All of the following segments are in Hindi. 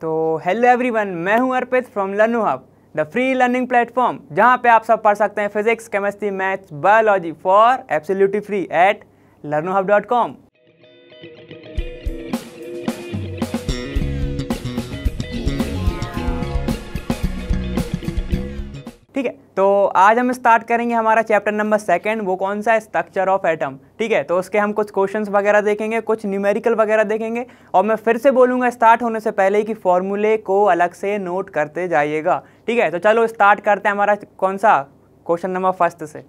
तो हेलो एवरीवन मैं हूं Arpit from Learnohub the free learning platform जहां पे आप सब पढ़ सकते हैं physics chemistry maths biology for absolutely free at Learnohub dot com ठीक है तो आज हम स्टार्ट करेंगे हमारा चैप्टर नंबर सेकेंड वो कौन सा है स्ट्रक्चर ऑफ एटम ठीक है तो उसके हम कुछ क्वेश्चंस वगैरह देखेंगे कुछ न्यूमेरिकल वगैरह देखेंगे और मैं फिर से बोलूँगा स्टार्ट होने से पहले कि फॉर्मूले को अलग से नोट करते जाइएगा ठीक है तो चलो स्टार्ट करते हैं हमारा कौन सा क्वेश्चन नंबर फर्स्ट से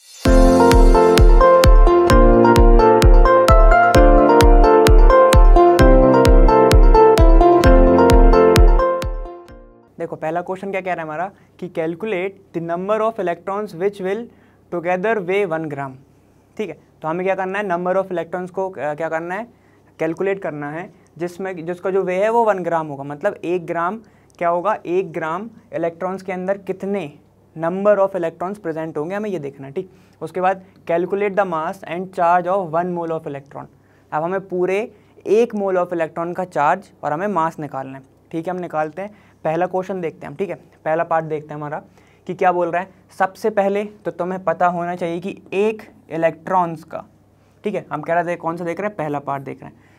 देखो पहला क्वेश्चन क्या कह रहा है हमारा कि calculate the number of electrons which will together weigh one gram ठीक है तो हमें क्या करना है नंबर ऑफ इलेक्ट्रॉन्स को क्या करना है कैलकुलेट करना है जिसमें जिसका जो वे है वो वन ग्राम होगा मतलब एक ग्राम क्या होगा एक ग्राम इलेक्ट्रॉन्स के अंदर कितने नंबर ऑफ इलेक्ट्रॉन्स प्रेजेंट होंगे हमें ये देखना है ठीक उसके बाद calculate the mass and charge of one mole of electron अब हमें पूरे एक मोल ऑफ इलेक्ट्रॉन का चार्ज और हमें मास निकालना है ठीक है हम निकालते हैं पहला क्वेश्चन देखते हैं हम ठीक है पहला पार्ट देखते हैं हमारा कि क्या बोल रहा है सबसे पहले तो तुम्हें पता होना चाहिए कि एक इलेक्ट्रॉन्स का ठीक है हम कह रहे थे कौन सा देख रहे हैं पहला पार्ट देख रहे हैं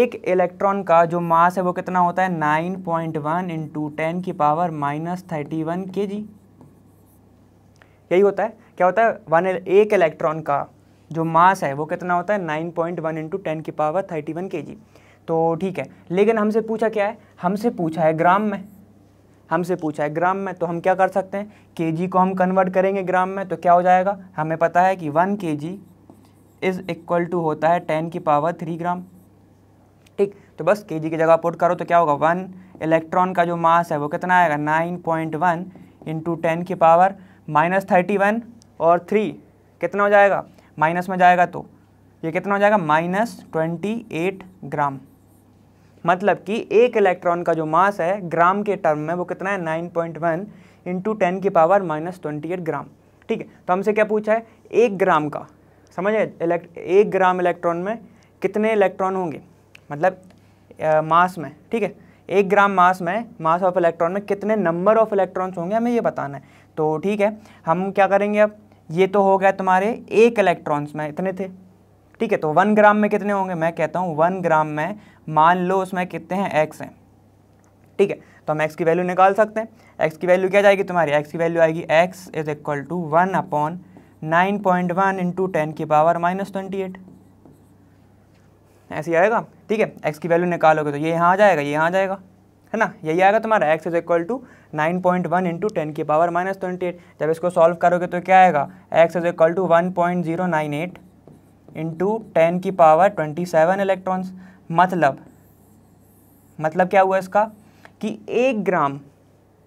एक इलेक्ट्रॉन का जो मास है वो कितना होता है nine point one into ten की power minus thirty one K G यही होता है क्या होता है वन एक इलेक्ट्रॉन का जो मास है वो कितना होता है nine point one into ten की power thirty one K G तो ठीक है लेकिन हमसे पूछा क्या है हमसे पूछा है ग्राम में हमसे पूछा है ग्राम में तो हम क्या कर सकते हैं के को हम कन्वर्ट करेंगे ग्राम में तो क्या हो जाएगा हमें पता है कि one K ji is equal to होता है टेन की पावर थ्री ग्राम ठीक तो बस के जी की जगह पुट करो तो क्या होगा वन इलेक्ट्रॉन का जो मास है वो कितना आएगा nine point one into ten की पावर माइनस थर्टी वन और थ्री कितना हो जाएगा माइनस में जाएगा तो ये कितना हो जाएगा माइनस ट्वेंटी एट ग्राम मतलब कि एक इलेक्ट्रॉन का जो मास है ग्राम के टर्म में वो कितना है nine point one into ten की power minus twenty eight gram ठीक है तो हमसे क्या पूछा है एक ग्राम का समझे इलेक्ट एक ग्राम इलेक्ट्रॉन में कितने इलेक्ट्रॉन होंगे मतलब आ, मास में ठीक है एक ग्राम मास में मास ऑफ इलेक्ट्रॉन में कितने नंबर ऑफ इलेक्ट्रॉन्स होंगे हमें ये बताना है तो ठीक है हम क्या करेंगे अब ये तो हो गया तुम्हारे एक इलेक्ट्रॉन्स में इतने थे ठीक है तो वन ग्राम में कितने होंगे मैं कहता हूँ वन ग्राम में मान लो उसमें कितने हैं एक्स हैं ठीक है तो हम एक्स की वैल्यू निकाल सकते हैं एक्स की वैल्यू क्या जाएगी तुम्हारी एक्स की वैल्यू आएगी X is equal to one upon nine point one into ten की पावर माइनस ट्वेंटी एट ऐसे आएगा ठीक है एक्स की वैल्यू निकालोगे तो ये यहाँ आ जाएगा ये यहाँ आ जाएगा है ना यही आएगा तुम्हारा X is equal to nine point one into ten की पावर माइनस ट्वेंटी एट जब इसको सॉल्व करोगे तो क्या आएगा X is equal to one point zero nine eight into ten की पावर ट्वेंटी सेवन इलेक्ट्रॉन्स मतलब मतलब क्या हुआ इसका कि एक ग्राम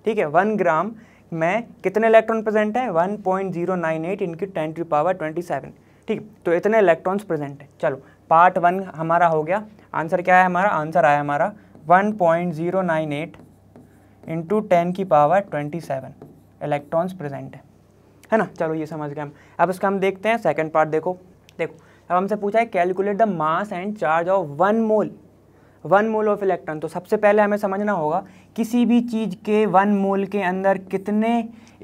ठीक है वन ग्राम में कितने इलेक्ट्रॉन प्रेजेंट है एट इनकी ten to power twenty seven ठीक तो इतने इलेक्ट्रॉन्स प्रेजेंट है चलो पार्ट वन हमारा हो गया आंसर क्या है हमारा आंसर आया हमारा one point zero nine eight into ten की power twenty seven electrons present है है ना चलो ये समझ गए हम अब इसका हम देखते हैं सेकेंड पार्ट देखो देखो अब हमसे पूछा है calculate the mass and charge of one mole one mole of electron तो सबसे पहले हमें समझना होगा किसी भी चीज़ के वन मोल के अंदर कितने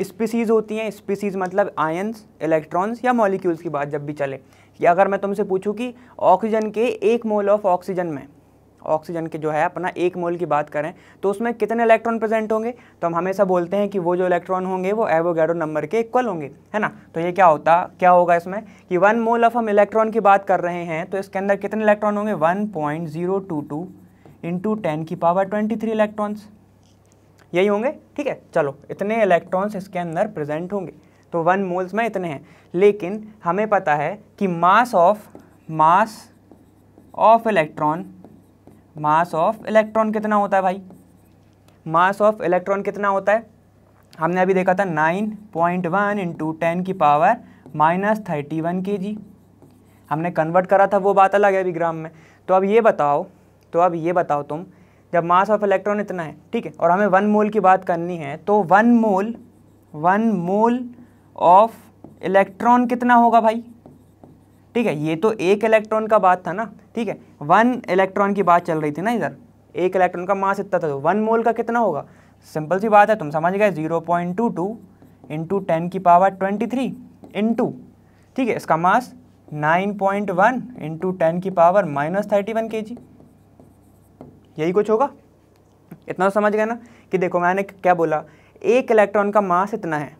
स्पीसीज़ होती हैं स्पीसीज़ मतलब आयंस इलेक्ट्रॉन्स या मॉलिक्यूल्स की बात जब भी चले या अगर मैं तुमसे पूछूँ कि ऑक्सीजन के एक मोल ऑफ ऑक्सीजन में ऑक्सीजन के जो है अपना एक मोल की बात करें तो उसमें कितने इलेक्ट्रॉन प्रेजेंट होंगे तो हम हमेशा बोलते हैं कि वो जो इलेक्ट्रॉन होंगे वो एवोगैडो नंबर के इक्वल होंगे है ना तो ये क्या होता क्या होगा इसमें कि वन मोल ऑफ हम इलेक्ट्रॉन की बात कर रहे हैं तो इसके अंदर कितने इलेक्ट्रॉन होंगे one point zero two two into ten की पावर ट्वेंटी थ्री इलेक्ट्रॉन्स यही होंगे ठीक है चलो इतने इलेक्ट्रॉन्स इसके अंदर प्रेजेंट होंगे तो वन मोल्स में इतने हैं लेकिन हमें पता है कि mass of mass of electron mass of electron कितना होता है भाई मास ऑफ इलेक्ट्रॉन कितना होता है हमने अभी देखा था nine point one into ten की power minus thirty one K G हमने कन्वर्ट करा था वो बात अलग है अभी ग्राम में तो अब ये बताओ तो अब ये बताओ तुम जब मास ऑफ इलेक्ट्रॉन इतना है ठीक है और हमें वन मोल की बात करनी है तो one mole one mole of electron कितना होगा भाई ठीक है ये तो एक इलेक्ट्रॉन का बात था ना ठीक है वन इलेक्ट्रॉन की बात चल रही थी ना इधर एक इलेक्ट्रॉन का मास इतना था तो वन मोल का कितना होगा सिंपल सी बात है तुम समझ गए zero point two two into ten की पावर ट्वेंटी थ्री इंटू ठीक है इसका mass nine point one into ten की power minus thirty one K G यही कुछ होगा इतना तो समझ गए ना कि देखो मैंने क्या बोला एक इलेक्ट्रॉन का मास इतना है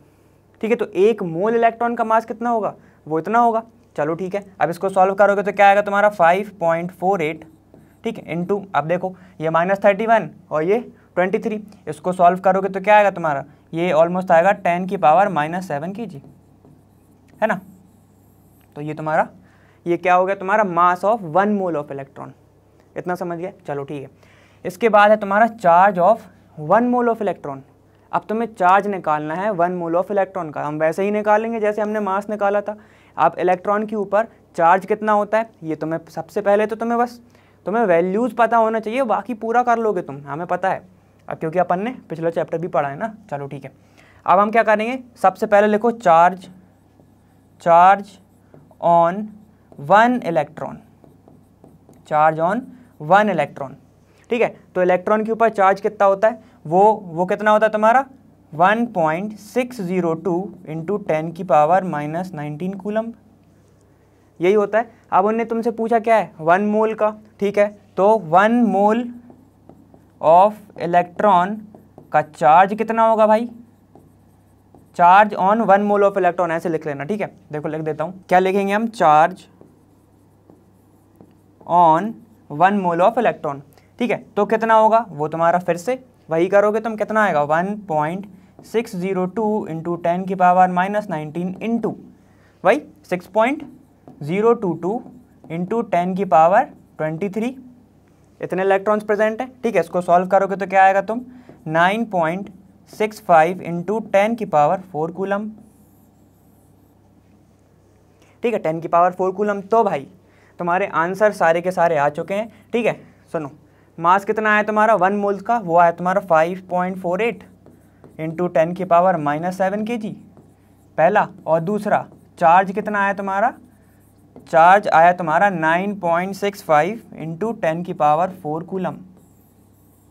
ठीक है तो एक मोल इलेक्ट्रॉन का मास कितना होगा वो इतना होगा चलो ठीक है अब इसको सॉल्व करोगे तो क्या आएगा तुम्हारा फाइव पॉइंट फोर एट ठीक है इंटू अब देखो ये माइनस थर्टी वन और ये ट्वेंटी थ्री इसको सॉल्व करोगे तो क्या आएगा तुम्हारा ये ऑलमोस्ट आएगा टेन की पावर माइनस सेवन की जी है ना तो ये तुम्हारा ये क्या हो गया तुम्हारा mass of one mole of electron इतना समझ गया चलो ठीक है इसके बाद है तुम्हारा charge of one mole of electron अब तुम्हें चार्ज निकालना है वन मोल ऑफ इलेक्ट्रॉन का हम वैसे ही निकालेंगे जैसे हमने मास निकाला था अब इलेक्ट्रॉन के ऊपर चार्ज कितना होता है ये तुम्हें तो सबसे पहले तो तुम्हें बस तुम्हें वैल्यूज़ पता होना चाहिए बाकी पूरा कर लोगे तुम हमें पता है अब क्योंकि अपन ने पिछला चैप्टर भी पढ़ा है ना चलो ठीक है अब हम क्या करेंगे सबसे पहले लिखो charge charge on one electron charge on one electron ठीक है तो इलेक्ट्रॉन के ऊपर चार्ज कितना होता है वो वो कितना होता है तुम्हारा one point six zero two into ten की पावर माइनस नाइनटीन कूलम यही होता है अब उनने तुमसे पूछा क्या है वन मोल का ठीक है तो वन मोल ऑफ इलेक्ट्रॉन का चार्ज कितना होगा भाई charge on one mole of electron ऐसे लिख लेना ठीक है देखो लिख देता हूँ क्या लिखेंगे हम charge on one mole of electron ठीक है तो कितना होगा वो तुम्हारा फिर से वही करोगे तुम कितना आएगा one point six zero two into ten की पावर माइनस नाइनटीन इंटू वही six point zero two two into ten की पावर ट्वेंटी थ्री इतने इलेक्ट्रॉन्स प्रेजेंट हैं ठीक है इसको सॉल्व करोगे तो क्या आएगा तुम nine point six five into ten की पावर फोर कूलम ठीक है टेन की पावर फोर कूलम तो भाई तुम्हारे आंसर सारे के सारे आ चुके हैं ठीक है सुनो मास कितना आया तुम्हारा वन मोल्स का वो आया तुम्हारा five point four eight into ten की power minus seven K G पहला और दूसरा चार्ज कितना आया तुम्हारा चार्ज आया तुम्हारा nine point six five into ten की पावर फोर कूलम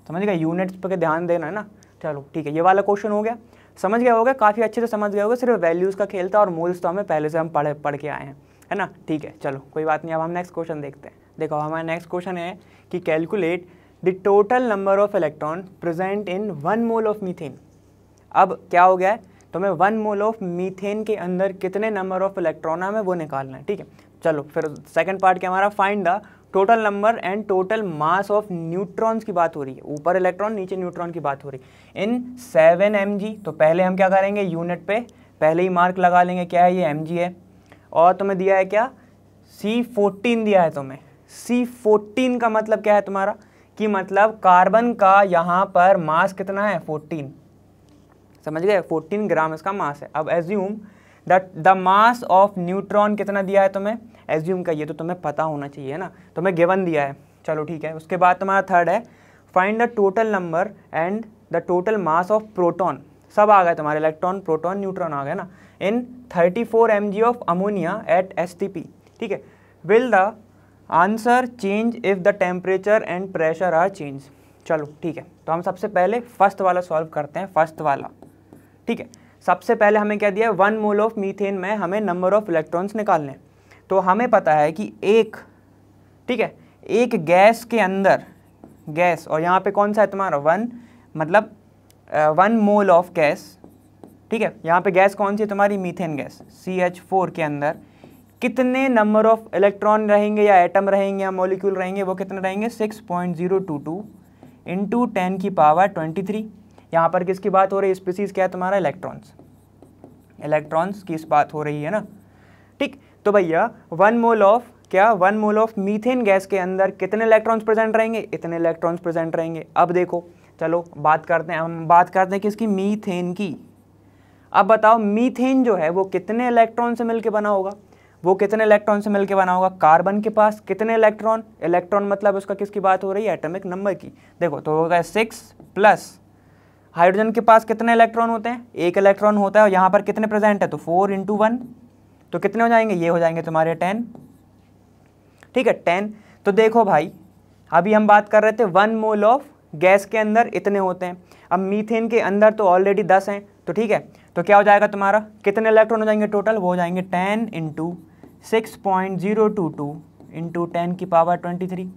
समझ गया यूनिट्स पर ध्यान देना है ना चलो ठीक है ये वाला क्वेश्चन हो गया समझ गया होगा काफ़ी अच्छे से समझ गया होगा सिर्फ वैल्यूज़ का खेल था और मोल्स तो हमें पहले से हम पढ़ पढ़ के आए हैं है ना ठीक है चलो कोई बात नहीं अब हम नेक्स्ट क्वेश्चन देखते हैं देखो हमारा नेक्स्ट क्वेश्चन है कि calculate the total number of electron present in one mole of methane अब क्या हो गया है तो हमें वन मोल ऑफ मीथेन के अंदर कितने नंबर ऑफ इलेक्ट्रॉन है वो निकालना है ठीक है चलो फिर सेकंड पार्ट क्या हमारा find the total number and total mass of neutrons की बात हो रही है ऊपर इलेक्ट्रॉन नीचे न्यूट्रॉन की बात हो रही है इन सेवन एम तो पहले हम क्या करेंगे यूनिट पे पहले ही मार्क लगा लेंगे क्या है ये एम है और तुम्हें दिया है क्या सी फोर्टीन दिया है तुम्हें सी फोर्टीन का मतलब क्या है तुम्हारा कि मतलब कार्बन का यहाँ पर मास कितना है फोर्टीन समझ गए 14 ग्राम इसका मास है अब assume that the mass of neutron कितना दिया है तुम्हें एज्यूम का ये तो तुम्हें पता होना चाहिए ना तुम्हें गिवन दिया है चलो ठीक है उसके बाद तुम्हारा थर्ड है find the total number and the total mass of proton सब आ गए तुम्हारे इलेक्ट्रॉन प्रोटोन न्यूट्रॉन आ गए ना in 34 four M G of ammonia at S ठीक है will the answer change if the temperature and pressure are change चलो ठीक है तो हम सबसे पहले फर्स्ट वाला सॉल्व करते हैं फर्स्ट वाला ठीक है सबसे पहले हमें क्या दिया वन मोल ऑफ मीथेन में हमें नंबर ऑफ इलेक्ट्रॉन्स निकालने तो हमें पता है कि एक ठीक है एक गैस के अंदर गैस और यहाँ पे कौन सा है तुम्हारा वन मतलब वन मोल ऑफ गैस ठीक है यहाँ पे गैस कौन सी है तुम्हारी methane gas C H four के अंदर कितने नंबर ऑफ इलेक्ट्रॉन रहेंगे या एटम रहेंगे या मॉलिक्यूल रहेंगे वो कितने रहेंगे six point zero two two into ten की पावर ट्वेंटी थ्री यहाँ पर किसकी बात हो रही है स्पीसीज क्या है तुम्हारा इलेक्ट्रॉन्स इलेक्ट्रॉन्स की इस बात हो रही है ना ठीक तो भैया वन मोल ऑफ क्या one mole of methane gas के अंदर कितने इलेक्ट्रॉन्स प्रेजेंट रहेंगे इतने इलेक्ट्रॉन्स प्रेजेंट रहेंगे अब देखो चलो बात करते हैं हम बात करते हैं किसकी मीथेन की अब बताओ मीथेन जो है वो कितने इलेक्ट्रॉन से मिलकर बना होगा वो कितने इलेक्ट्रॉन से मिलकर बना होगा कार्बन के पास कितने इलेक्ट्रॉन इलेक्ट्रॉन मतलब उसका किसकी बात हो रही है एटॉमिक नंबर की देखो तो होगा सिक्स प्लस हाइड्रोजन के पास कितने इलेक्ट्रॉन होते हैं एक इलेक्ट्रॉन होता है और यहाँ पर कितने प्रेजेंट है तो फोर इंटू वन तो कितने हो जाएंगे ये हो जाएंगे तुम्हारे टेन ठीक है टेन तो देखो भाई अभी हम बात कर रहे थे वन मोल ऑफ गैस के अंदर इतने होते हैं अब मीथेन के अंदर तो ऑलरेडी दस हैं तो ठीक है तो क्या हो जाएगा तुम्हारा कितने इलेक्ट्रॉन हो जाएंगे टोटल वो हो जाएंगे ten into six point zero two two into ten की पावर ट्वेंटी थ्री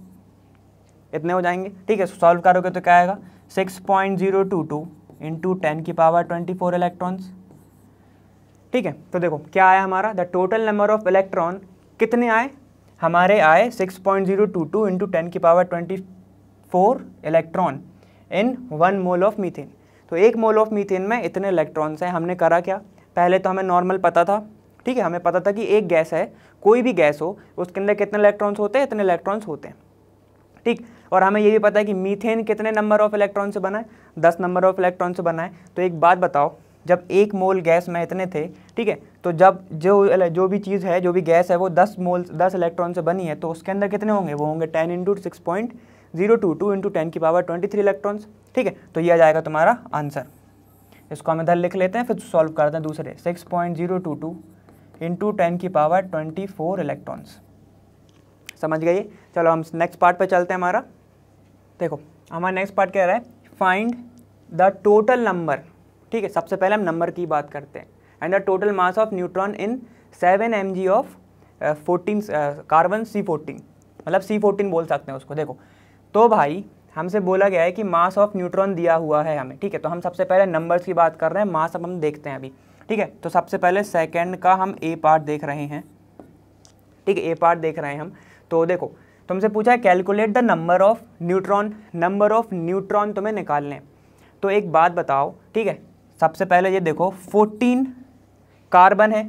इतने हो जाएंगे ठीक है सॉल्व तो करोगे तो क्या आएगा six point zero two two into ten की पावर ट्वेंटी फोर इलेक्ट्रॉन्स ठीक है तो देखो क्या आया हमारा the total number of electron कितने आए हमारे आए six point zero two two into ten की power twenty four electron in one mole of methane तो एक मोल ऑफ मीथेन में इतने इलेक्ट्रॉन्स हैं हमने करा क्या पहले तो हमें नॉर्मल पता था ठीक है हमें पता था कि एक गैस है कोई भी गैस हो उसके अंदर कितने इलेक्ट्रॉन्स होते हैं इतने इलेक्ट्रॉन्स होते हैं ठीक और हमें ये भी पता है कि मीथेन कितने नंबर ऑफ इलेक्ट्रॉन से बना है दस नंबर ऑफ इलेक्ट्रॉन से बना है तो एक बात बताओ जब एक मोल गैस में इतने थे ठीक है तो जब जो जो भी चीज़ है जो भी गैस है वो दस मोल दस इलेक्ट्रॉन से बनी है तो उसके अंदर कितने होंगे वो होंगे ten into six point zero two two into ten की पावर ट्वेंटी थ्री इलेक्ट्रॉन्स ठीक है तो यह आ जाएगा तुम्हारा आंसर इसको हम इधर लिख लेते हैं फिर सॉल्व करते हैं दूसरे six point zero two two into ten की पावर ट्वेंटी फोर इलेक्ट्रॉन्स समझ गए चलो हम नेक्स्ट पार्ट पर चलते हैं हमारा देखो हमारा नेक्स्ट पार्ट कह रहा है फाइंड द टोटल नंबर ठीक है सबसे पहले हम नंबर की बात करते हैं and the total mass of neutron in seven M G of fourteen carbon C fourteen मतलब सी फोर्टीन बोल सकते हैं उसको देखो तो भाई हमसे बोला गया है कि मास ऑफ न्यूट्रॉन दिया हुआ है हमें ठीक है तो हम सबसे पहले नंबर्स की बात कर रहे हैं मास अब हम देखते हैं अभी ठीक है तो सबसे पहले सेकेंड का हम ए पार्ट देख रहे हैं ठीक है ए पार्ट देख रहे हैं हम तो देखो तुमसे पूछा है calculate the number of neutron number of neutron तुम्हें निकालने तो एक बात बताओ ठीक है सबसे पहले ये देखो 14 कार्बन है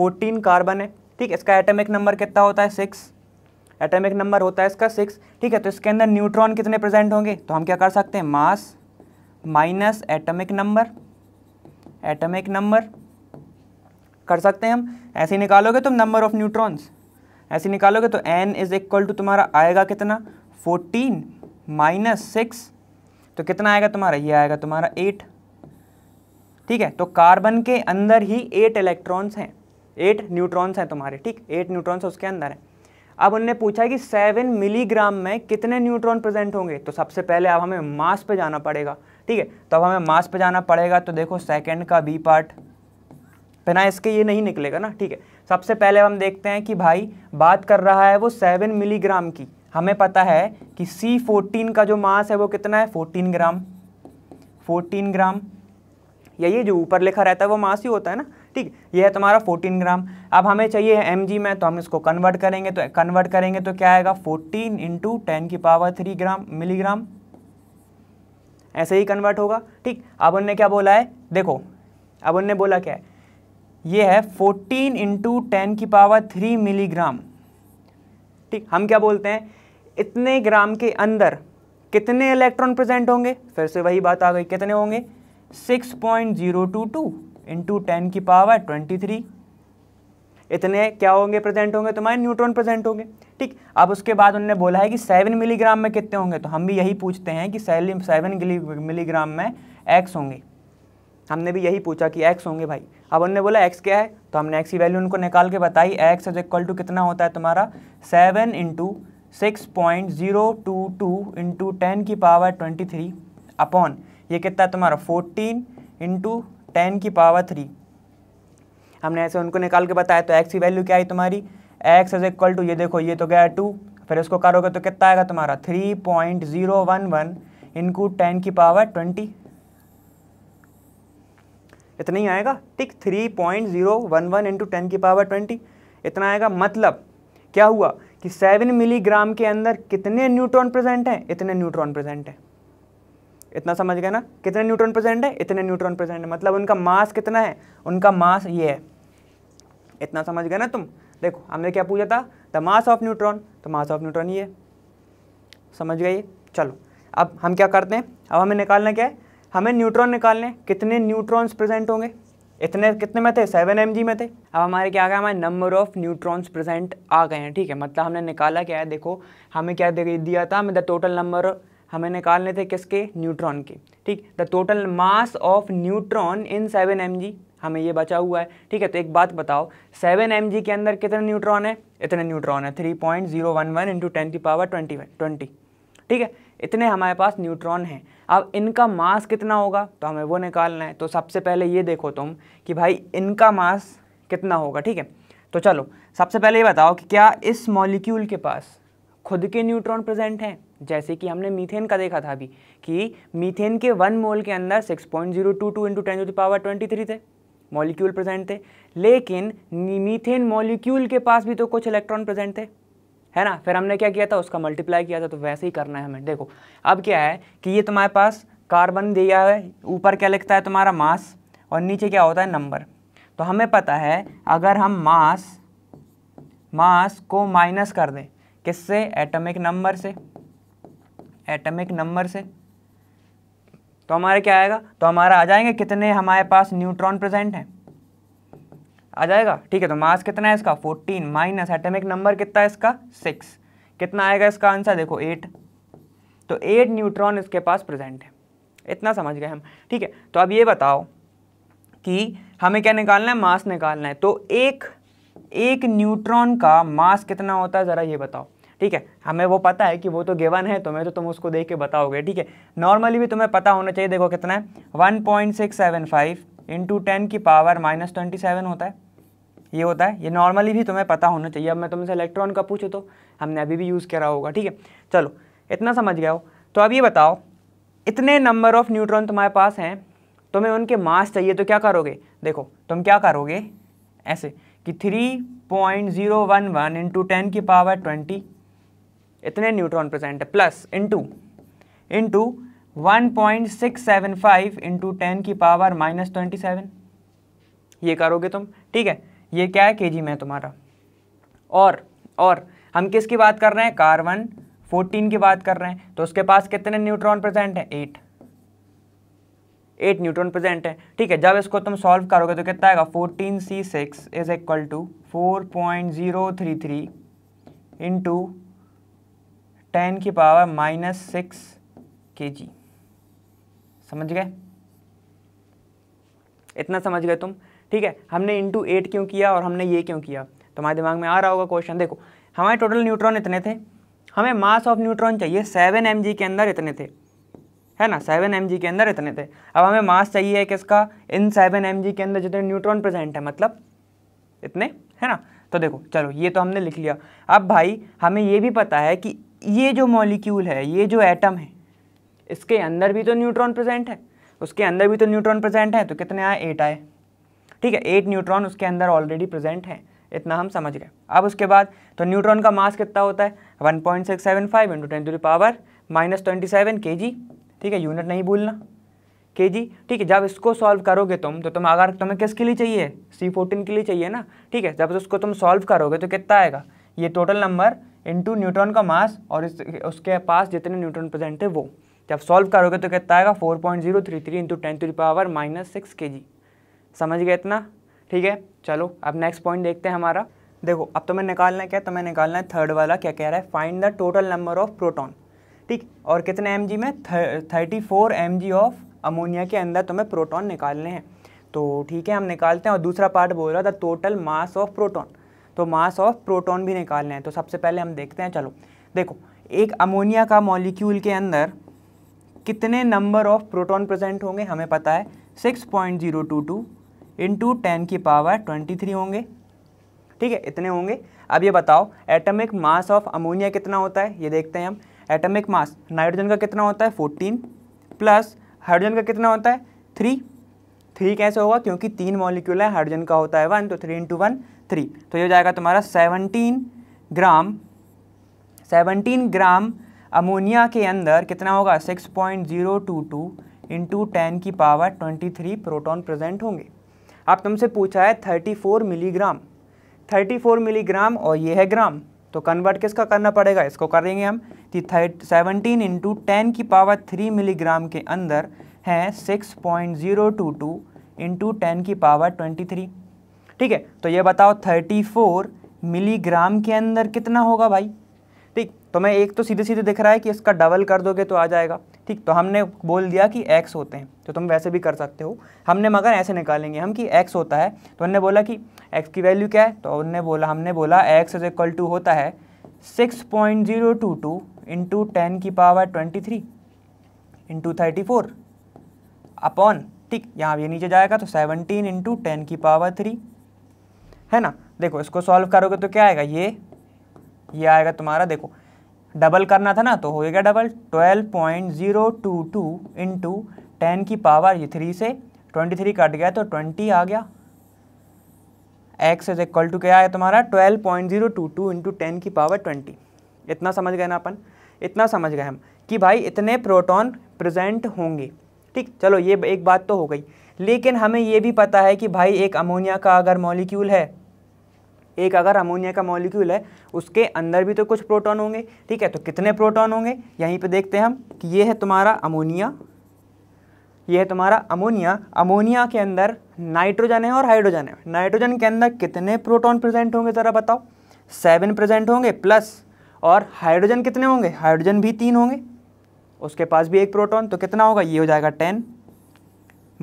14 कार्बन है ठीक है इसका एटॉमिक नंबर कितना होता है सिक्स एटॉमिक नंबर होता है इसका सिक्स ठीक है तो इसके अंदर न्यूट्रॉन कितने प्रेजेंट होंगे तो हम क्या कर सकते हैं mass minus atomic number atomic number कर सकते हैं हम ऐसे ही निकालोगे तुम नंबर ऑफ न्यूट्रॉन्स ऐसे निकालोगे तो एन इज इक्वल टू तुम्हारा आएगा कितना फोर्टीन माइनस सिक्स तो कितना आएगा तुम्हारा ये आएगा तुम्हारा एट ठीक है तो कार्बन के अंदर ही एट इलेक्ट्रॉन्स हैं एट न्यूट्रॉन्स हैं तुम्हारे ठीक एट न्यूट्रॉन्स उसके अंदर हैं अब उनने पूछा कि सेवन मिलीग्राम में कितने न्यूट्रॉन प्रेजेंट होंगे तो सबसे पहले अब हमें मास पे जाना पड़ेगा ठीक है तो अब हमें मास पे जाना पड़ेगा तो देखो सेकेंड का बी पार्ट बिना इसके ये नहीं निकलेगा ना ठीक है सबसे पहले हम देखते हैं कि भाई बात कर रहा है वो सेवन मिलीग्राम की हमें पता है कि सी फोर्टीन का जो मास है वो कितना है फोर्टीन ग्राम फोर्टीन ग्राम या ये जो ऊपर लिखा रहता है वो मास ही होता है ना ठीक ये है तुम्हारा 14 ग्राम अब हमें चाहिए एम जी में तो हम इसको कन्वर्ट करेंगे तो कन्वर्ट करेंगे तो क्या आएगा 14 इंटू टेन की पावर थ्री ग्राम मिलीग्राम ऐसे ही कन्वर्ट होगा ठीक अब उनने क्या बोला है देखो अब उनने बोला क्या है ये है 14 इंटू टेन की पावर थ्री मिलीग्राम ठीक हम क्या बोलते हैं इतने ग्राम के अंदर कितने इलेक्ट्रॉन प्रेजेंट होंगे फिर से वही बात आ गई कितने होंगे 6.022 point zero two two into ten की पावर ट्वेंटी थ्री इतने क्या होंगे प्रेजेंट होंगे तुम्हारे न्यूट्रॉन प्रेजेंट होंगे ठीक अब उसके बाद उन्होंने बोला है कि सेवन मिलीग्राम में कितने होंगे तो हम भी यही पूछते हैं कि सेवन मिलीग्राम में एक्स होंगे हमने भी यही पूछा कि एक्स होंगे भाई अब उनने बोला एक्स क्या है तो हमने एक्स की वैल्यू उनको निकाल के बताई एक्स इज इक्वल टू कितना होता है तुम्हारा seven into six point zero two two into ten की पावर ट्वेंटी थ्री अपॉन ये कितना है तुम्हारा फोर्टीन इंटू टेन की पावर थ्री हमने ऐसे उनको निकाल के बताया तो एक्स की वैल्यू क्या है तुम्हारी एक्स इज इक्वल टू ये देखो ये तो गया टू फिर इसको करोगे तो कितना आएगा तुम्हारा three point zero one one into ten की पावर ट्वेंटी इतना ही आएगा ठीक three point zero one one into ten की पावर ट्वेंटी इतना आएगा मतलब क्या हुआ कि सेवन मिलीग्राम के अंदर कितने न्यूट्रॉन प्रेजेंट हैं इतने न्यूट्रॉन प्रेजेंट हैं इतना समझ गए ना कितने न्यूट्रॉन प्रेजेंट है इतने न्यूट्रॉन प्रेजेंट है मतलब उनका मास कितना है उनका मास ये है इतना समझ गए ना तुम देखो हमने क्या पूछा था द मास ऑफ न्यूट्रॉन तो मास ऑफ न्यूट्रॉन ये समझ गए चलो अब हम क्या करते हैं अब हमें निकालना क्या है हमें न्यूट्रॉन निकालने कितने न्यूट्रॉन्स प्रेजेंट होंगे इतने कितने में थे सेवन एम में थे अब हमारे क्या आ गए हमारे नंबर ऑफ न्यूट्रॉन्स प्रेजेंट आ गए हैं ठीक है मतलब हमने निकाला क्या है देखो हमें क्या दिया था हमें द टोटल नंबर हमें निकालने थे किसके न्यूट्रॉन के ठीक the total mass of neutron in seven M हमें ये बचा हुआ है ठीक है तो एक बात बताओ सेवन एम के अंदर कितने न्यूट्रॉन है इतने न्यूट्रॉन है three point zero one one into ten की पावर ट्वेंटी ट्वेंटी ठीक है इतने हमारे पास न्यूट्रॉन हैं अब इनका मास कितना होगा तो हमें वो निकालना है तो सबसे पहले ये देखो तुम कि भाई इनका मास कितना होगा ठीक है तो चलो सबसे पहले ये बताओ कि क्या इस मॉलिक्यूल के पास खुद के न्यूट्रॉन प्रेजेंट हैं जैसे कि हमने मीथेन का देखा था अभी कि मीथेन के वन मोल के अंदर 6.022 point zero two two into ten to power twenty three थे मॉलिक्यूल प्रेजेंट थे लेकिन मीथेन मॉलिक्यूल के पास भी तो कुछ इलेक्ट्रॉन प्रेजेंट थे है ना फिर हमने क्या किया था उसका मल्टीप्लाई किया था तो वैसे ही करना है हमें देखो अब क्या है कि ये तुम्हारे पास कार्बन दिया है ऊपर क्या लिखता है तुम्हारा मास और नीचे क्या होता है नंबर तो हमें पता है अगर हम मास मास को माइनस कर दें किससे एटॉमिक नंबर से एटॉमिक नंबर से तो हमारा क्या आएगा तो हमारा आ जाएंगे कितने हमारे पास न्यूट्रॉन प्रेजेंट हैं आ जाएगा ठीक है तो मास कितना है इसका 14 माइनस एटमिक नंबर कितना है इसका 6 कितना आएगा इसका आंसर देखो 8 तो 8 न्यूट्रॉन इसके पास प्रेजेंट है इतना समझ गए हम ठीक है तो अब ये बताओ कि हमें क्या निकालना है मास निकालना है तो एक एक न्यूट्रॉन का मास कितना होता है ज़रा ये बताओ ठीक है हमें वो पता है कि वो तो गिवन है तुम्हें तो, तो तुम उसको देख के बताओगे ठीक है नॉर्मली भी तुम्हें पता होना चाहिए देखो कितना है वन इंटू टेन की पावर माइनस ट्वेंटी सेवन होता है ये होता है ये नॉर्मली भी तुम्हें पता होना चाहिए अब मैं तुमसे इलेक्ट्रॉन का पूछूँ तो हमने अभी भी यूज़ करा होगा ठीक है चलो इतना समझ गया हो तो अब ये बताओ इतने नंबर ऑफ न्यूट्रॉन तुम्हारे पास हैं तुम्हें उनके मास चाहिए तो क्या करोगे देखो तुम क्या करोगे ऐसे कि three point zero one one into ten की पावर ट्वेंटी इतने न्यूट्रॉन प्रेजेंट है plus into into one point six seven five into ten की पावर माइनस ट्वेंटी सेवन ये करोगे तुम ठीक है ये क्या है के जी में तुम्हारा और और हम किसकी बात कर रहे हैं कार्बन फोर्टीन की बात कर रहे हैं तो उसके पास कितने न्यूट्रॉन प्रेजेंट हैं एट एट न्यूट्रॉन प्रेजेंट है ठीक है जब इसको तुम सॉल्व करोगे तो कितना आएगा fourteen C six is equal to four point zero three three into ten की power minus six K G समझ गए इतना समझ गए तुम ठीक है हमने इंटू एट क्यों किया और हमने ये क्यों किया तुम्हारे दिमाग में आ रहा होगा क्वेश्चन देखो हमारे टोटल न्यूट्रॉन इतने थे हमें मास ऑफ न्यूट्रॉन चाहिए सेवन एम के अंदर इतने थे है ना सेवन एम के अंदर इतने थे अब हमें मास चाहिए किसका इन सेवन एम के अंदर जितने न्यूट्रॉन प्रेजेंट है मतलब इतने है ना तो देखो चलो ये तो हमने लिख लिया अब भाई हमें ये भी पता है कि ये जो मॉलिक्यूल है ये जो एटम है इसके अंदर भी तो न्यूट्रॉन प्रेजेंट है उसके अंदर भी तो न्यूट्रॉन प्रेजेंट है तो कितने आए एट आए ठीक है एट न्यूट्रॉन उसके अंदर ऑलरेडी प्रेजेंट है इतना हम समझ गए अब उसके बाद तो न्यूट्रॉन का मास कितना होता है one point six seven five into ten to power minus twenty seven K G ठीक है यूनिट नहीं भूलना के जी ठीक है जब इसको सॉल्व करोगे तुम तो तुम अगर तुम्हें किसके लिए चाहिए सी फोर्टीन के लिए चाहिए ना ठीक है जब उसको तुम सॉल्व करोगे तो कितना आएगा ये टोटल नंबर इंटू न्यूट्रॉन का मास और इस उसके पास जितने न्यूट्रॉन प्रेजेंट है वो जब सॉल्व करोगे तो कितना आएगा four point zero three three into ten to power minus six K G समझ गए इतना ठीक है चलो अब नेक्स्ट पॉइंट देखते हैं हमारा देखो अब तुम्हें तो निकालना है क्या तो मैं निकालना है थर्ड वाला क्या कह रहा है find the total number of proton ठीक और कितने एम में thirty four M of ammonia के अंदर तुम्हें प्रोटॉन निकालने हैं तो ठीक है हम निकालते हैं और दूसरा पार्ट बोल रहा था टोटल मास ऑफ प्रोटॉन तो मास ऑफ प्रोटॉन भी निकालने हैं तो सबसे पहले हम देखते हैं चलो देखो एक अमोनिया का मॉलिक्यूल के अंदर कितने नंबर ऑफ प्रोटॉन प्रेजेंट होंगे हमें पता है 6.022 point zero two two to ten की पावर 23 होंगे ठीक है इतने होंगे अब ये बताओ एटॉमिक मास ऑफ अमोनिया कितना होता है ये देखते हैं हम एटॉमिक मास नाइट्रोजन का कितना होता है 14 प्लस हाइड्रोजन का कितना होता है थ्री थ्री कैसे होगा क्योंकि तीन मॉलिक्यूल है हाइड्रोजन का होता है वन तो थ्री इंटू वन थ्री तो ये हो जाएगा तुम्हारा seventeen gram seventeen gram ammonia के अंदर कितना होगा 6.022 point zero two two into ten की पावर 23 प्रोटॉन प्रेजेंट होंगे आप तुमसे पूछा है 34 मिलीग्राम 34 मिलीग्राम और ये है ग्राम तो कन्वर्ट किसका करना पड़ेगा इसको करेंगे हम कि सेवनटीन इंटू टेन की पावर थ्री मिलीग्राम के अंदर हैं six point zero two two into ten की पावर ट्वेंटी थ्री ठीक है तो ये बताओ थर्टी फोर मिलीग्राम के अंदर कितना होगा भाई तो मैं एक तो सीधे सीधे दिख रहा है कि इसका डबल कर दोगे तो आ जाएगा ठीक तो हमने बोल दिया कि एक्स होते हैं तो तुम वैसे भी कर सकते हो हमने मगर ऐसे निकालेंगे हम कि एक्स होता है तो हमने बोला कि एक्स की वैल्यू क्या है तो उनने बोला हमने बोला एक्स इज इक्वल टू होता है six point zero two two into ten की power twenty three into thirty four upon ठीक यहाँ ये नीचे जाएगा तो सेवनटीन इंटू टेन की पावर थ्री है ना देखो इसको सॉल्व करोगे तो क्या आएगा ये ये आएगा तुम्हारा देखो डबल करना था ना तो होएगा double twelve point zero two two into ten की पावर ये थ्री से ट्वेंटी थ्री कट गया तो ट्वेंटी आ गया एक्स इज इक्वल टू क्या है तुम्हारा twelve point zero two two into ten की पावर ट्वेंटी इतना समझ गए ना अपन इतना समझ गए हम कि भाई इतने प्रोटॉन प्रेजेंट होंगे ठीक चलो ये एक बात तो हो गई लेकिन हमें ये भी पता है कि भाई एक अमोनिया का अगर मॉलिक्यूल है एक अगर अमोनिया का मॉलिक्यूल है उसके अंदर भी तो कुछ प्रोटॉन होंगे ठीक है तो कितने प्रोटॉन होंगे यहीं पे देखते हैं हम कि ये है तुम्हारा अमोनिया ये है तुम्हारा अमोनिया अमोनिया के अंदर नाइट्रोजन है और हाइड्रोजन है नाइट्रोजन के अंदर कितने प्रोटॉन प्रेजेंट होंगे ज़रा बताओ सेवन प्रेजेंट होंगे प्लस और हाइड्रोजन कितने होंगे हाइड्रोजन भी तीन होंगे उसके पास भी एक प्रोटॉन तो कितना होगा ये हो जाएगा टेन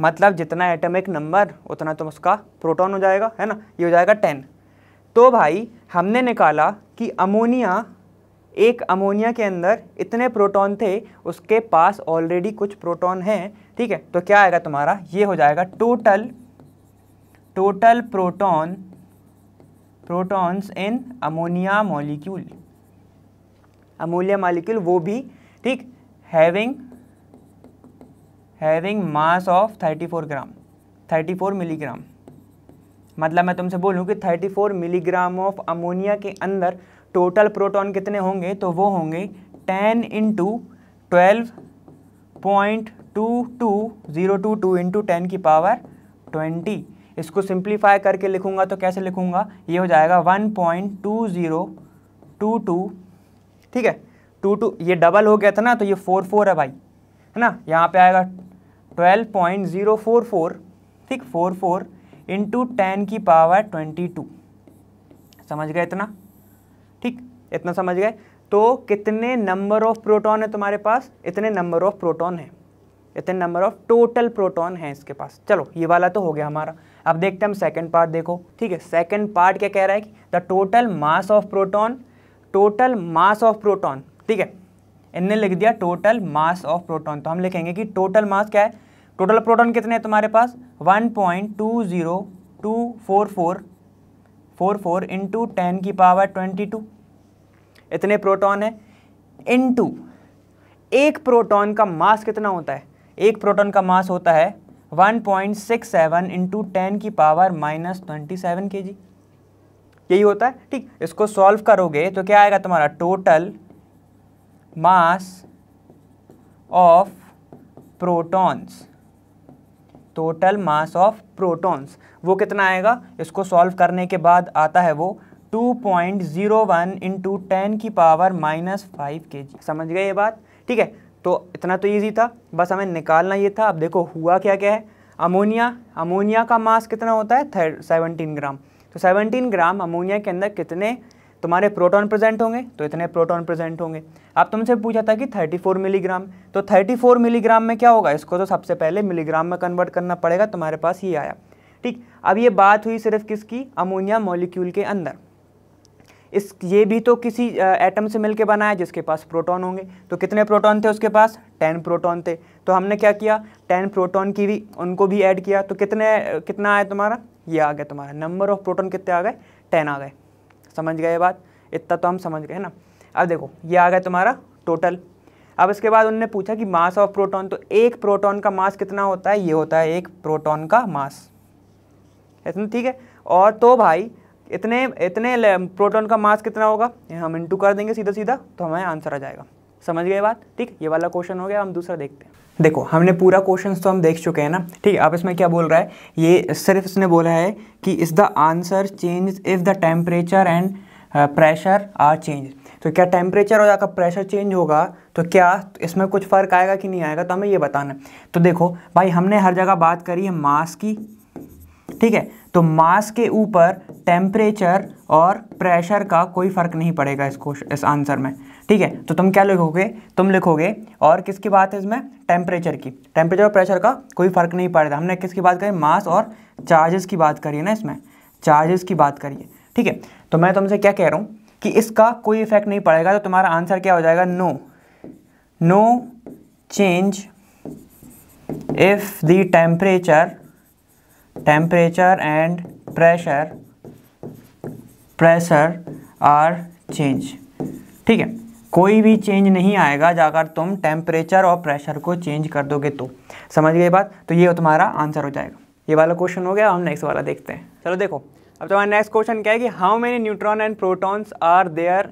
मतलब जितना एटमिक नंबर उतना तो उसका प्रोटॉन हो जाएगा है ना ये हो जाएगा टेन तो भाई हमने निकाला कि अमोनिया एक अमोनिया के अंदर इतने प्रोटॉन थे उसके पास ऑलरेडी कुछ प्रोटॉन हैं ठीक है तो क्या आएगा तुम्हारा ये हो जाएगा total total proton protons in ammonia molecule ammonia molecule वो भी ठीक having having mass of 34 gram 34 milligram मतलब मैं तुमसे बोलूँ कि 34 मिलीग्राम ऑफ अमोनिया के अंदर टोटल प्रोटॉन कितने होंगे तो वो होंगे 10 into twelve point two two zero two two into ten की पावर ट्वेंटी इसको सिंप्लीफाई करके लिखूंगा तो कैसे लिखूंगा ये हो जाएगा one point two zero two two ठीक है टू टू ये डबल हो गया था ना तो ये फोर फोर है भाई है ना यहाँ पे आएगा twelve point zero four four ठीक फोर फोर इंटू टेन की पावर ट्वेंटी टू समझ गए इतना ठीक इतना समझ गए तो कितने नंबर ऑफ प्रोटॉन है तुम्हारे पास इतने नंबर ऑफ प्रोटॉन है इतने नंबर ऑफ टोटल प्रोटॉन है इसके पास चलो ये वाला तो हो गया हमारा अब देखते हैं हम सेकेंड पार्ट देखो ठीक है सेकेंड पार्ट क्या कह रहा है कि the total mass of proton total mass of proton ठीक है इनने लिख दिया टोटल मास ऑफ प्रोटॉन तो हम लिखेंगे कि टोटल मास क्या है टोटल प्रोटॉन कितने हैं तुम्हारे पास one point two zero two four four four four into ten की पावर ट्वेंटी टू इतने प्रोटॉन है इंटू एक प्रोटॉन का मास कितना होता है एक प्रोटॉन का मास होता है 1.67 point six seven into ten की power minus twenty seven K G यही होता है ठीक इसको सॉल्व करोगे तो क्या आएगा तुम्हारा total mass of protons total mass of protons वो कितना आएगा इसको सॉल्व करने के बाद आता है वो 2.01 point zero one into ten की power minus five K G समझ गए ये बात ठीक है तो इतना तो ईजी था बस हमें निकालना ये था अब देखो हुआ क्या क्या है अमोनिया अमोनिया का मास कितना होता है सेवनटीन ग्राम तो सेवनटीन ग्राम अमोनिया के अंदर कितने तुम्हारे प्रोटॉन प्रेजेंट होंगे तो इतने प्रोटॉन प्रेजेंट होंगे अब तुमसे पूछा था कि 34 मिलीग्राम तो 34 मिलीग्राम में क्या होगा इसको तो सबसे पहले मिलीग्राम में कन्वर्ट करना पड़ेगा तुम्हारे पास ये आया ठीक अब ये बात हुई सिर्फ किसकी अमोनिया मॉलिक्यूल के अंदर इस ये भी तो किसी एटम से मिलके बना है जिसके पास प्रोटॉन होंगे तो कितने प्रोटॉन थे उसके पास टेन प्रोटॉन थे तो हमने क्या किया टेन प्रोटॉन की भी उनको भी ऐड किया तो कितने कितना आया तुम्हारा ये आ गया तुम्हारा नंबर ऑफ प्रोटॉन कितने आ गए टेन आ गए समझ गए बात इतना तो हम समझ गए ना अब देखो ये आ गया तुम्हारा टोटल अब इसके बाद उनने पूछा कि मास ऑफ प्रोटॉन तो एक प्रोटॉन का मास कितना होता है ये होता है एक प्रोटॉन का मास इतना ठीक है और तो भाई इतने इतने प्रोटॉन का मास कितना होगा हम इंटू कर देंगे सीधा सीधा तो हमारा आंसर आ जाएगा समझ गए बात ठीक ये वाला क्वेश्चन हो गया हम दूसरा देखते हैं देखो हमने पूरा क्वेश्चन तो हम देख चुके हैं ना ठीक है अब इसमें क्या बोल रहा है ये सिर्फ इसने बोला है कि is the answer change if the temperature and pressure are change तो क्या टेम्परेचर और आपका प्रेशर चेंज होगा तो क्या इसमें कुछ फ़र्क आएगा कि नहीं आएगा तो हमें ये बताना तो देखो भाई हमने हर जगह बात करी है मास की ठीक है तो मास के ऊपर टेम्परेचर और प्रेशर का कोई फ़र्क नहीं पड़ेगा इस क्वेश्चन इस आंसर में ठीक है तो तुम क्या लिखोगे तुम लिखोगे और किसकी बात है इसमें टेम्परेचर की टेम्परेचर और प्रेशर का कोई फ़र्क नहीं पड़ता हमने किसकी बात करी मास और चार्जेस की बात करी ना इसमें चार्जेस की बात करिए ठीक है तो मैं तुमसे क्या कह रहा हूँ कि इसका कोई इफेक्ट नहीं पड़ेगा तो तुम्हारा आंसर क्या हो जाएगा no no change if the temperature temperature and pressure pressure are change ठीक है कोई भी चेंज नहीं आएगा अगर तुम टेम्परेचर और प्रेशर को चेंज कर दोगे तो समझ गए बात तो ये तुम्हारा आंसर हो जाएगा ये वाला क्वेश्चन हो गया हम नेक्स्ट वाला देखते हैं चलो देखो अब तुम्हारा नेक्स्ट क्वेश्चन क्या है कि how many neutron and protons are there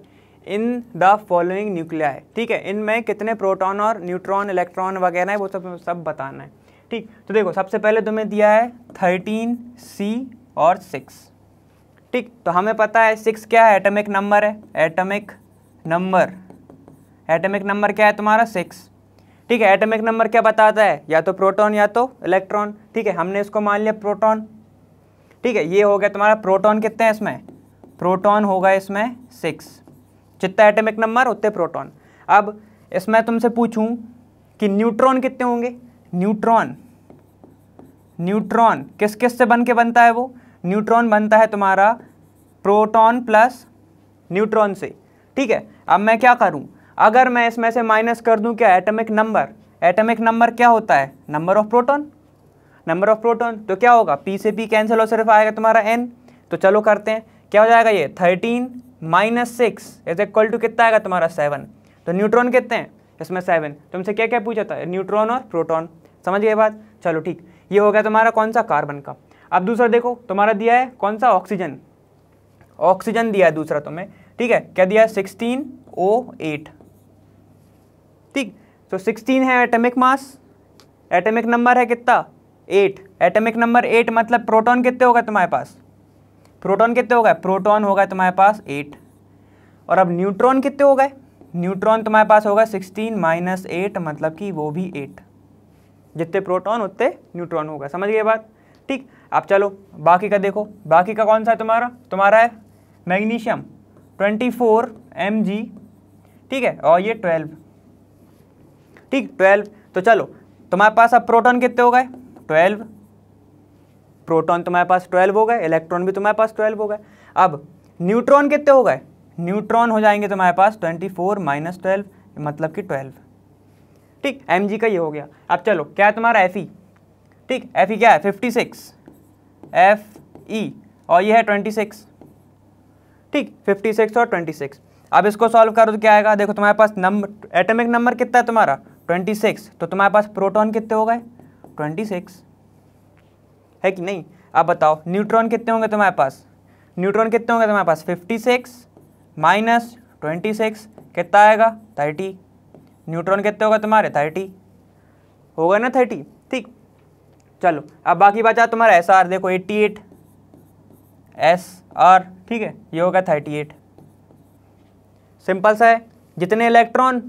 in the following nuclei ठीक है इनमें कितने प्रोटॉन और न्यूट्रॉन इलेक्ट्रॉन वगैरह है वो सब सब बताना है ठीक तो देखो सबसे पहले तुम्हें दिया है थर्टीन सी और सिक्स ठीक तो हमें पता है सिक्स क्या है एटमिक नंबर है एटमिक नंबर एटमिक नंबर क्या है तुम्हारा सिक्स ठीक है एटमिक नंबर क्या बताता है या तो प्रोटॉन या तो इलेक्ट्रॉन ठीक है हमने इसको मान लिया प्रोटॉन ठीक है ये हो गया तुम्हारा प्रोटॉन कितने हैं इसमें प्रोटॉन होगा इसमें सिक्स जितना एटमिक नंबर उतने प्रोटॉन अब इसमें तुमसे पूछूं कि न्यूट्रॉन कितने होंगे न्यूट्रॉन न्यूट्रॉन किस किस से बन के बनता है वो न्यूट्रॉन बनता है तुम्हारा प्रोटॉन प्लस न्यूट्रॉन से ठीक है अब मैं क्या करूँ अगर मैं इसमें से माइनस कर दूं क्या एटमिक नंबर एटमिक नंबर क्या होता है number of proton number of proton तो क्या होगा पी से पी कैंसिल हो सिर्फ आएगा तुम्हारा एन तो चलो करते हैं क्या हो जाएगा ये thirteen minus six is equal to कितना आएगा तुम्हारा सेवन तो न्यूट्रॉन कितने हैं इसमें सेवन तुमसे क्या क्या पूछा था न्यूट्रॉन और प्रोटॉन समझ गए बात चलो ठीक ये हो गया तुम्हारा कौन सा कार्बन का अब दूसरा देखो तुम्हारा दिया है कौन सा ऑक्सीजन ऑक्सीजन दिया है दूसरा तुम्हें ठीक है क्या दिया है सिक्सटीन ओ एट ठीक तो सिक्सटीन है एटमिक मास एटमिक नंबर है कितना एट एटमिक नंबर एट मतलब प्रोटॉन कितने होगा तुम्हारे पास प्रोटॉन कितने होगा प्रोटॉन होगा तुम्हारे पास एट और अब न्यूट्रॉन कितने हो गए न्यूट्रॉन तुम्हारे पास होगा सिक्सटीन माइनस एट मतलब कि वो भी एट जितने प्रोटॉन उतने न्यूट्रॉन होगा समझ गए बात ठीक अब चलो बाकी का देखो बाकी का कौन सा है तुम्हारा तुम्हारा है magnesium twenty four M G ठीक है और ये ट्वेल्व ठीक ट्वेल्व तो चलो तुम्हारे पास अब प्रोटॉन कितने हो गए ट्वेल्व प्रोटॉन तुम्हारे पास ट्वेल्व हो गए इलेक्ट्रॉन भी तुम्हारे पास ट्वेल्व हो गए अब न्यूट्रॉन कितने हो गए न्यूट्रॉन हो जाएंगे तुम्हारे पास ट्वेंटी फोर माइनस ट्वेल्व मतलब कि ट्वेल्व ठीक एम जी का ये हो गया अब चलो क्या है तुम्हारा एफ ई ठीक एफ ई क्या है फिफ्टी सिक्स एफ ई और ये है ट्वेंटी सिक्स ठीक फिफ्टी सिक्स और ट्वेंटी सिक्स अब इसको सॉल्व करो तो क्या आएगा देखो तुम्हारे पास नंबर एटमिक नंबर कितना है तुम्हारा ट्वेंटी सिक्स तो तुम्हारे पास प्रोटॉन कितने हो गए ट्वेंटी सिक्स है कि नहीं अब बताओ न्यूट्रॉन कितने होंगे तुम्हारे पास न्यूट्रॉन कितने होंगे तुम्हारे पास fifty six minus twenty six कितना आएगा थर्टी न्यूट्रॉन कितने होगा तुम्हारे थर्टी हो गए ना थर्टी ठीक चलो अब बाकी बचा तुम्हारा एस आर देखो एट्टी एट एस आर ठीक है ये होगा थर्टी एट सिंपल सा है जितने इलेक्ट्रॉन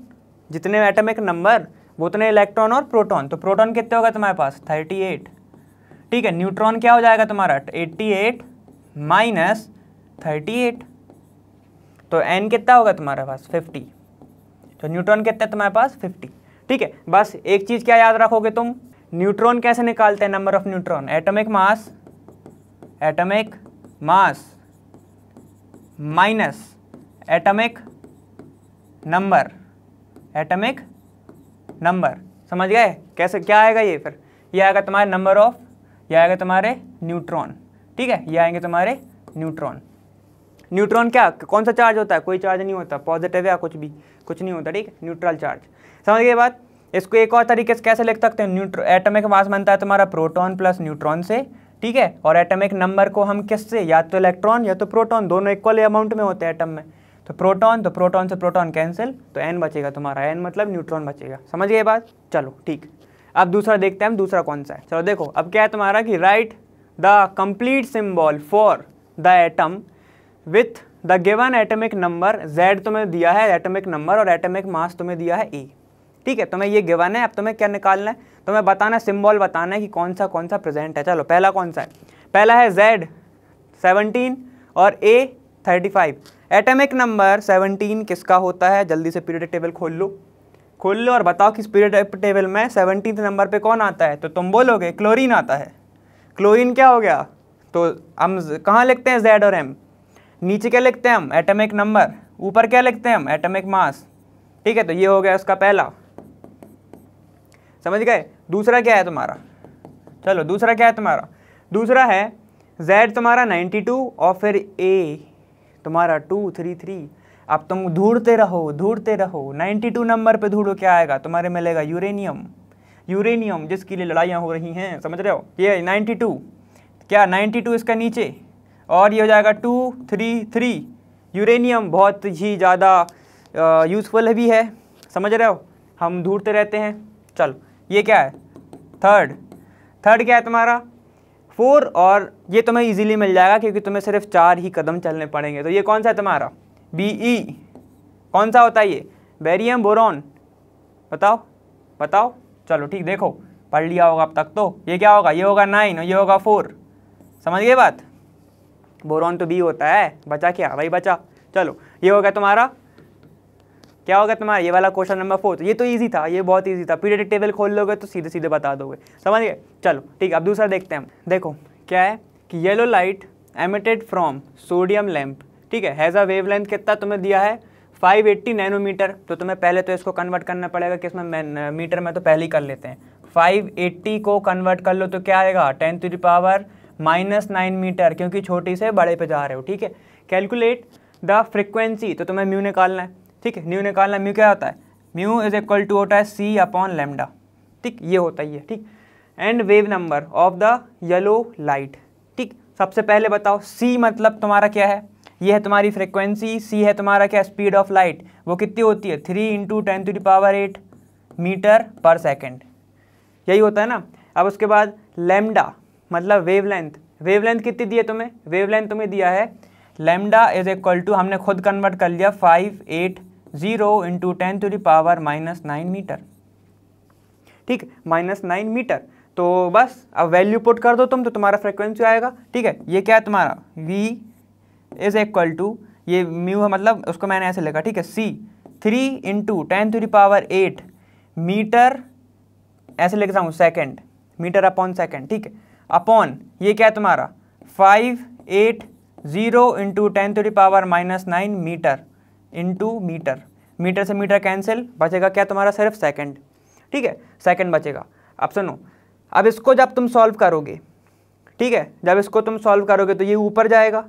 जितने एटमिक नंबर वो उतने इलेक्ट्रॉन और प्रोटॉन तो प्रोटॉन कितने होगा तुम्हारे पास 38 ठीक है न्यूट्रॉन क्या हो जाएगा तुम्हारा 88 एट माइनस थर्टी तो एन कितना होगा तुम्हारे पास 50 तो न्यूट्रॉन कितना तुम्हारे पास 50 ठीक है बस एक चीज़ क्या याद रखोगे तुम न्यूट्रॉन कैसे निकालते हैं number of neutron atomic mass atomic mass minus atomic number atomic number समझ गए कैसे क्या आएगा ये फिर ये आएगा तुम्हारे नंबर ऑफ ये आएगा तुम्हारे न्यूट्रॉन ठीक है ये आएंगे तुम्हारे न्यूट्रॉन न्यूट्रॉन क्या कौन सा चार्ज होता है कोई चार्ज नहीं होता पॉजिटिव या कुछ भी कुछ नहीं होता ठीक है न्यूट्रल चार्ज समझ गए बात इसको एक और तरीके से कैसे लिख सकते हैं न्यूट्रो एटमिक मास बनता है तुम्हारा प्रोटॉन प्लस न्यूट्रॉन से ठीक है और एटमिक नंबर को हम किससे या तो इलेक्ट्रॉन या तो प्रोटॉन दोनों इक्वल अमाउंट में होते हैं एटम में तो प्रोटॉन तो प्रोटॉन से प्रोटॉन कैंसिल तो एन बचेगा तुम्हारा एन मतलब न्यूट्रॉन बचेगा समझ गए बात चलो ठीक अब दूसरा देखते हैं हम दूसरा कौन सा है चलो देखो अब क्या है तुम्हारा कि write the complete symbol for the atom with the given atomic number Z तुम्हें दिया है एटमिक नंबर और एटमिक मास तुम्हें दिया है ई ठीक है तो तुम्हें ये गिवन है अब तुम्हें क्या निकालना है तुम्हें बताना सिम्बॉल बताना है कि कौन सा कौन सा प्रेजेंट है चलो पहला कौन सा है पहला है जेड सेवनटीन और A thirty five atomic number 17 किसका होता है जल्दी से पीरियड टेबल खोल लो खोल लो और बताओ किस पीरियड टेबल में सेवनटीन नंबर पे कौन आता है तो तुम बोलोगे क्लोरीन आता है क्लोरीन क्या हो गया तो हम कहाँ लिखते हैं जेड और एम नीचे क्या लिखते हैं हम एटमिक नंबर ऊपर क्या लिखते हैं हम एटमिक मास ठीक है तो ये हो गया उसका पहला समझ गए दूसरा क्या है तुम्हारा चलो दूसरा क्या है तुम्हारा दूसरा है जेड तुम्हारा टू और फिर ए तुम्हारा टू थ्री थ्री अब तुम ढूंढते रहो ढूंढते रहो 92 नंबर पे ढूंढो क्या आएगा तुम्हारे मिलेगा यूरेनियम यूरेनियम जिसके लिए लड़ाइयाँ हो रही हैं समझ रहे हो ये 92 क्या 92 इसका नीचे और ये हो जाएगा टू थ्री थ्री यूरेनियम बहुत ही ज़्यादा यूज़फुल भी है समझ रहे हो हम ढूंढते रहते हैं चलो ये क्या है थर्ड थर्ड क्या है तुम्हारा फोर और ये तुम्हें इजीली मिल जाएगा क्योंकि तुम्हें सिर्फ चार ही कदम चलने पड़ेंगे तो ये कौन सा है तुम्हारा बी ई e. कौन सा होता है ये बेरियम बोरॉन बताओ बताओ चलो ठीक देखो पढ़ लिया होगा अब तक तो ये क्या होगा ये होगा नाइन और ये होगा फोर समझ गए बात बोरॉन तो बी होता है बचा क्या भाई बचा चलो ये हो गया तुम्हारा क्या होगा तुम्हारा ये वाला क्वेश्चन नंबर फोर ये तो ईजी था ये बहुत ईजी था पीरियडिक टेबल खोल लोगे तो सीधे सीधे बता दोगे समझ गए चलो ठीक है अब दूसरा देखते हैं देखो क्या है कि yellow light emitted from sodium lamp ठीक है हैज़ अ वेव लेंथ कितना तुम्हें दिया है 580 नैनोमीटर तो तुम्हें पहले तो इसको कन्वर्ट करना पड़ेगा इसमें मीटर में तो पहले ही कर लेते हैं 580 को कन्वर्ट कर लो तो क्या आएगा ten to power minus nine metre क्योंकि छोटी से बड़े पे जा रहे हो ठीक है कैलकुलेट द फ्रिक्वेंसी तो तुम्हें म्यू निकालना है ठीक है न्यू निकालना म्यू क्या होता है म्यू इज इक्वल टू होता है सी अपॉन लेमडा ठीक ये होता ही है ठीक and wave number of the yellow light ठीक सबसे पहले बताओ सी मतलब तुम्हारा क्या है ये है तुम्हारी फ्रिक्वेंसी सी है तुम्हारा क्या स्पीड ऑफ लाइट वो कितनी होती है three into ten to the power eight metre per second यही होता है ना अब उसके बाद लेमडा मतलब वेव लेंथ वेव लेंथ कितनी दी है तुम्हें वेव लेंथ तुम्हें दिया है लेमडा इज इक्वल टू हमने खुद कन्वर्ट कर लिया five eight zero into ten to the power minus nine metre ठीक माइनस नाइन मीटर तो बस अब वैल्यू पुट कर दो तुम तो तुम्हारा फ्रिक्वेंसी आएगा ठीक है ये क्या है तुम्हारा वी इज इक्वल टू ये म्यू है मतलब उसको मैंने ऐसे लिखा ठीक है C three into ten to the power eight metre ऐसे लिख रहा हूँ सेकेंड मीटर अपॉन सेकेंड ठीक है अपॉन ये क्या है तुम्हारा five eight zero into ten to the power minus nine metre into metre metre से मीटर कैंसिल बचेगा क्या तुम्हारा सिर्फ सेकंड ठीक है सेकंड बचेगा अब सुनो अब इसको जब तुम सॉल्व करोगे ठीक है जब इसको तुम सॉल्व करोगे तो ये ऊपर जाएगा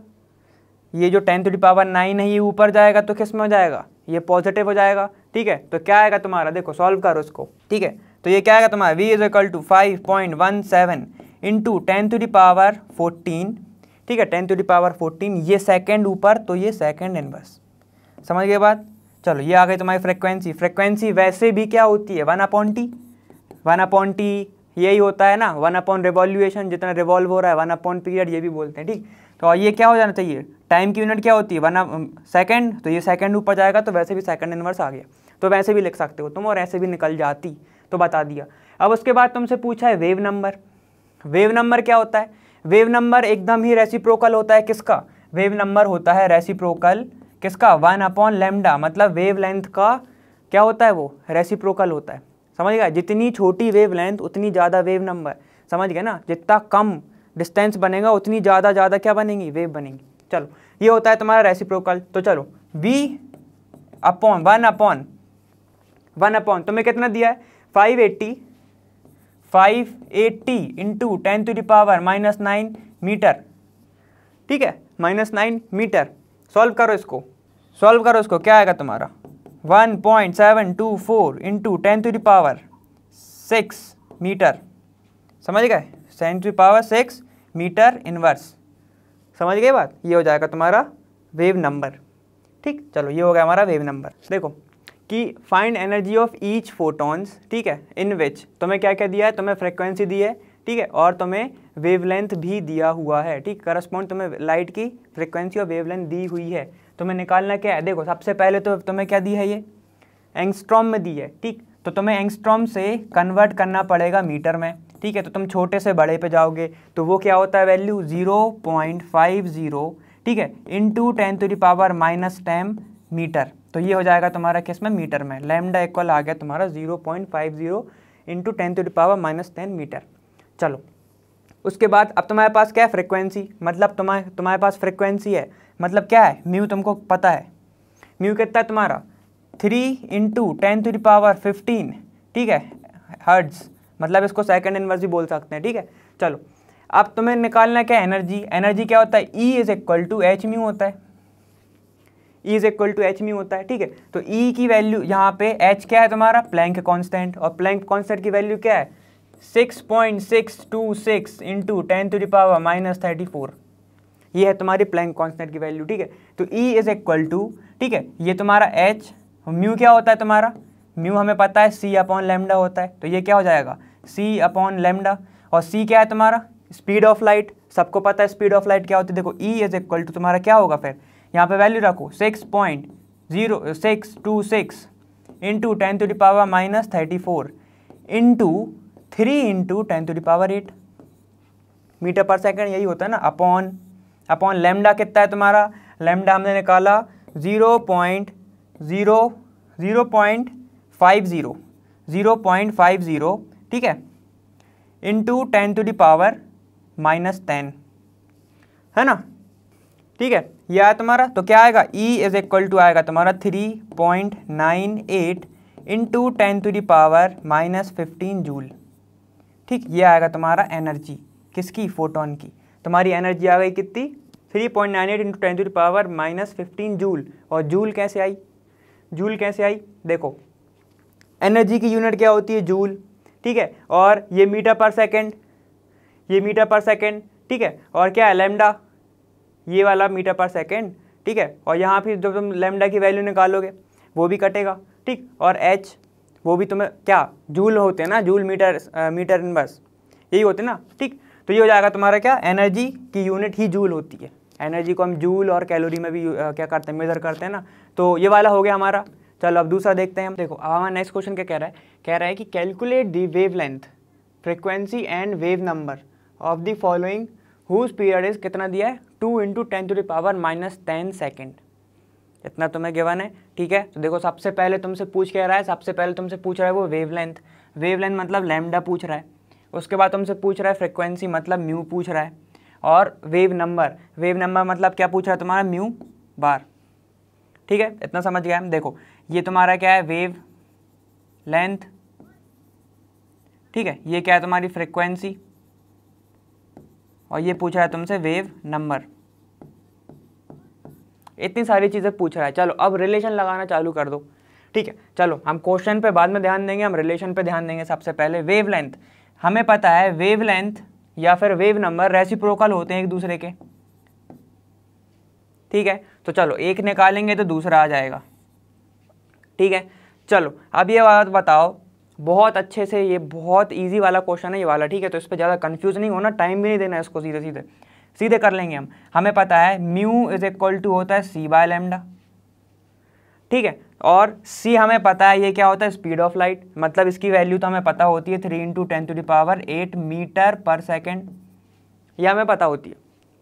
ये जो ten to the power nine है ये ऊपर जाएगा तो किस में हो जाएगा ये पॉजिटिव हो जाएगा ठीक है तो क्या आएगा तुम्हारा देखो सॉल्व करो इसको ठीक है तो ये क्या आएगा तुम्हारा V is equal to five point one seven into ten to the power fourteen ठीक है ten to the power fourteen ये सेकेंड ऊपर तो ये सेकेंड इनवर्स समझ गए बात चलो ये आ गई तुम्हारी फ्रीक्वेंसी फ्रीक्वेंसी वैसे भी क्या होती है one upon T one upon T यही होता है ना वन अपॉन रिवॉल्यूशन जितना रिवॉल्व हो रहा है वन अपॉन पीरियड ये भी बोलते हैं ठीक तो ये क्या हो जाना चाहिए टाइम की यूनिट क्या होती है वन सेकेंड um, तो ये सेकेंड ऊपर जाएगा तो वैसे भी सेकेंड इनवर्स आ गया तो वैसे भी लिख सकते हो तुम और ऐसे भी निकल जाती तो बता दिया अब उसके बाद तुमसे पूछा है वेव नंबर वेव नंबर क्या होता है वेव नंबर एकदम ही रेसिप्रोकल होता है किसका वेव नंबर होता है रेसिप्रोकल किसका वन अपॉन लेमडा मतलब वेव लेंथ का क्या होता है वो रेसिप्रोकल होता है समझ गया जितनी छोटी वेव लेंथ उतनी ज़्यादा वेव नंबर समझ गए ना जितना कम डिस्टेंस बनेगा उतनी ज़्यादा ज़्यादा क्या बनेगी वेव बनेगी चलो ये होता है तुम्हारा रेसिप्रोकल तो चलो V upon one upon one upon तुम्हें कितना दिया है five eighty five eighty into ten to the power minus nine metre ठीक है माइनस नाइन मीटर सॉल्व करो इसको सॉल्व करो इसको क्या आएगा तुम्हारा one point seven two four into ten to the power six metre समझ गए ten to the power six metre inverse समझ गए बात ये हो जाएगा तुम्हारा वेव नंबर ठीक चलो ये हो गया हमारा वेव नंबर देखो कि find energy of each photons ठीक है इन विच तुम्हें क्या क्या दिया है तुम्हें फ्रिक्वेंसी दी है ठीक है और तुम्हें वेवलेंथ भी दिया हुआ है ठीक करस्पॉन्ड तुम्हें लाइट की फ्रिक्वेंसी और वेवलेंथ दी हुई है तुम्हें निकालना क्या है देखो सबसे पहले तो तुम्हें क्या दी है ये एंगस्ट्रॉम में दी है ठीक तो तुम्हें एंगस्ट्रॉम से कन्वर्ट करना पड़ेगा मीटर में ठीक है तो तुम छोटे से बड़े पे जाओगे तो वो क्या होता है value zero point five zero ठीक है into ten to the power minus ten metre तो ये हो जाएगा तुम्हारा किस में मीटर में लेमडा इक्वल आ गया तुम्हारा zero point five zero into ten to the power minus ten metre चलो उसके बाद अब तुम्हारे पास क्या है फ्रिक्वेंसी मतलब तुम्हारे तुम्हारे पास फ्रिक्वेंसी है मतलब क्या है म्यू तुमको पता है म्यू कितना है तुम्हारा three into ten to power fifteen ठीक है हर्ड्स मतलब इसको सेकंड इनवर्स भी बोल सकते हैं ठीक है चलो अब तुम्हें निकालना क्या एनर्जी एनर्जी क्या होता है E is equal to H mu होता है E is equal to H mu होता है ठीक है तो ई e की वैल्यू यहाँ पे एच क्या है तुम्हारा प्लैंक कॉन्स्टेंट और प्लैंक कॉन्स्टेंट की वैल्यू क्या है six point six two six into ten to the power minus thirty four ये है तुम्हारी प्लैंक कॉन्स्टेंट की वैल्यू ठीक है तो ई इज़ इक्वल टू ठीक है ये तुम्हारा एच म्यू क्या होता है तुम्हारा म्यू हमें पता है सी अपॉन लेमडा होता है तो ये क्या हो जाएगा सी अपॉन लेमडा और सी क्या है तुम्हारा स्पीड ऑफ लाइट सबको पता है स्पीड ऑफ लाइट क्या होती है देखो ई इज इक्वल टू तुम्हारा क्या होगा फिर यहाँ पे वैल्यू रखो six point zero six two six into ten to the power minus thirty four into three into ten to the power eight metre per second यही होता है ना अपॉन अपॉन लेमडा कितना है तुम्हारा लेमडा हमने निकाला zero point zero zero point five zero zero point five zero ठीक है into ten to the power minus ten है ना ठीक है ये आया तुम्हारा तो क्या आएगा E इज इक्वल टू आएगा तुम्हारा three point nine eight into ten to the power minus fifteen joule ठीक ये आएगा तुम्हारा एनर्जी किसकी फोटोन की तुम्हारी एनर्जी आ गई कितनी three point nine eight into twenty power minus fifteen joule और जूल कैसे आई जूल कैसे आई देखो एनर्जी की यूनिट क्या होती है जूल ठीक है और ये मीटर पर सेकेंड ये मीटर पर सेकेंड ठीक है और क्या है लेमडा ये वाला मीटर पर सेकेंड ठीक है और यहाँ फिर जब तुम लेमडा की वैल्यू निकालोगे वो भी कटेगा ठीक और एच वो भी तुम्हें क्या जूल होते हैं ना जूल मीटर आ, मीटर इन बस यही होते ना ठीक तो ये हो जाएगा तुम्हारा क्या एनर्जी की यूनिट ही जूल होती है एनर्जी को हम जूल और कैलोरी में भी आ, क्या करते हैं मेज़र करते हैं ना तो ये वाला हो गया हमारा चलो अब दूसरा देखते हैं हम देखो अब हमारा नेक्स्ट क्वेश्चन क्या कह रहा है कह रहा है कि calculate the wavelength frequency and wave number of the following whose period is कितना दिया है two into ten to the power minus ten second इतना तुम्हें गिवन है ठीक है तो देखो सबसे पहले तुमसे पूछ क्या रहा है सबसे पहले तुमसे पूछ रहा है वो वेव लेंथ वेव लेंथ मतलब लैमडा पूछ रहा है उसके बाद तुमसे पूछ रहा है फ्रिक्वेंसी मतलब म्यू पूछ रहा है और वेव नंबर वेव नंबर मतलब क्या पूछ रहा है तुम्हारा म्यू बार ठीक है इतना समझ गया देखो ये तुम्हारा क्या है वेव लेंथ ठीक है ये क्या है तुम्हारी फ्रिक्वेंसी और ये पूछ रहा है तुमसे वेव नंबर इतनी सारी चीज़ें पूछ रहा है चलो अब रिलेशन लगाना चालू कर दो ठीक है चलो हम क्वेश्चन पे बाद में ध्यान देंगे हम रिलेशन पे ध्यान देंगे सबसे पहले वेव लेंथ हमें पता है वेव लेंथ या फिर वेव नंबर रेसिप्रोकल होते हैं एक दूसरे के ठीक है तो चलो एक निकालेंगे तो दूसरा आ जाएगा ठीक है चलो अब ये बात बताओ बहुत अच्छे से ये बहुत इजी वाला क्वेश्चन है ये वाला ठीक है तो इस पर ज़्यादा कन्फ्यूज नहीं होना टाइम भी नहीं देना है इसको सीधे सीधे सीधे कर लेंगे हम हमें पता है म्यू इज इक्वल टू होता है सी बाय लेमडा ठीक है और सी हमें पता है ये क्या होता है स्पीड ऑफ लाइट मतलब इसकी वैल्यू तो हमें पता होती है three into ten to the power eight metre per second यह हमें पता होती है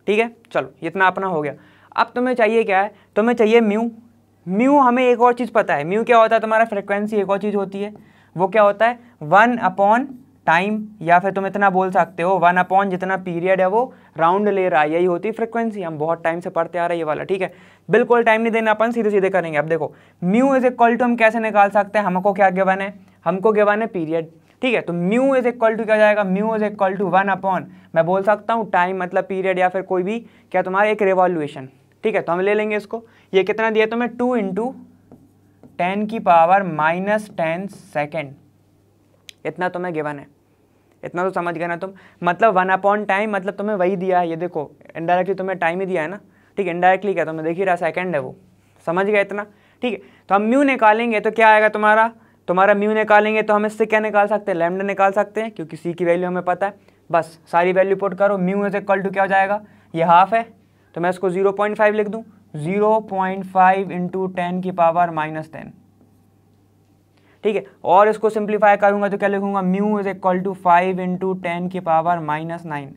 ठीक है चलो इतना अपना हो गया अब तुम्हें चाहिए क्या है तुम्हें चाहिए म्यू म्यू हमें एक और चीज़ पता है म्यू क्या होता है तुम्हारा फ्रिक्वेंसी एक और चीज़ होती है वो क्या होता है वन अपॉन टाइम या फिर तुम इतना बोल सकते हो वन अपॉन जितना पीरियड है वो राउंड लेयर आई यही होती फ्रिक्वेंसी हम बहुत टाइम से पढ़ते आ रहे ये वाला ठीक है बिल्कुल टाइम नहीं देना अपन सीधे सीधे करेंगे अब देखो म्यू इज इक्वल टू हम कैसे निकाल सकते हैं हमको क्या गिवन है हमको गिवन है पीरियड ठीक है तो म्यू इज इक्वल टू क्या जाएगा mu is equal to one upon मैं बोल सकता हूँ टाइम मतलब पीरियड या फिर कोई भी क्या तुम्हारा एक रेवॉल्यूशन ठीक है तो हम ले लेंगे इसको ये कितना दिया तुम्हें टू इंटू टेन की पावर माइनस टेन सेकेंड इतना तुम्हें गिवन है इतना तो समझ गया ना तुम मतलब वन अपॉन टाइम मतलब तुम्हें वही दिया है ये देखो इनडायरेक्टली तुम्हें टाइम ही दिया है ना ठीक है इनडायरेक्टली क्या तुम्हें देख ही रहा सेकेंड है वो समझ गया इतना ठीक है तो हम म्यू निकालेंगे तो क्या आएगा तुम्हारा तुम्हारा म्यू निकालेंगे तो हम इससे क्या निकाल सकते हैं लेमडा निकाल सकते हैं क्योंकि सी की वैल्यू हमें पता है बस सारी वैल्यू पुट करो म्यू इज इक्वल टू क्या हो जाएगा ये हाफ है तो मैं इसको जीरो पॉइंट फाइव लिख दूँ zero point five into ten की पावर माइनस टेन ठीक है और इसको सिंप्लीफाई करूंगा तो क्या लिखूंगा mu is equal to five into ten की पावर माइनस नाइन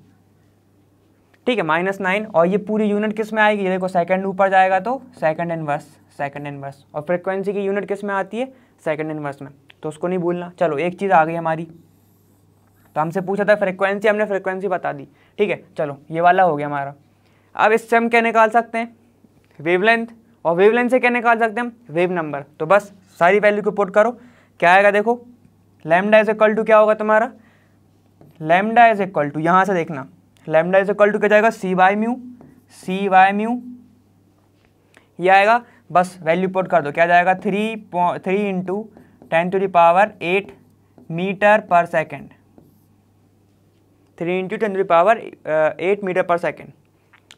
ठीक है माइनस नाइन और ये पूरी यूनिट किस में आएगी ये देखो सेकंड ऊपर जाएगा तो सेकंड इनवर्स सेकंड इनवर्स और फ्रिक्वेंसी की यूनिट किस में आती है सेकंड इनवर्स में तो उसको नहीं भूलना चलो एक चीज़ आ गई हमारी तो हमसे पूछा था फ्रिक्वेंसी हमने फ्रिक्वेंसी बता दी ठीक है चलो ये वाला हो गया हमारा अब इससे हम क्या निकाल सकते हैं वेवलेंथ और वेवलेंथ से क्या निकाल सकते हैं हम वेव नंबर तो बस सारी वैल्यू को पुट करो क्या आएगा देखो लेमडा इज इक्वल टू क्या होगा तुम्हारा लेमडा इज इक्वल टू यहाँ से देखना लेमडा इज इक्वल टू क्या जाएगा C by mu C by mu यह आएगा बस वैल्यू पुट कर दो क्या जाएगा three three into ten to the power eight metre per second three into ten to the power eight metre per second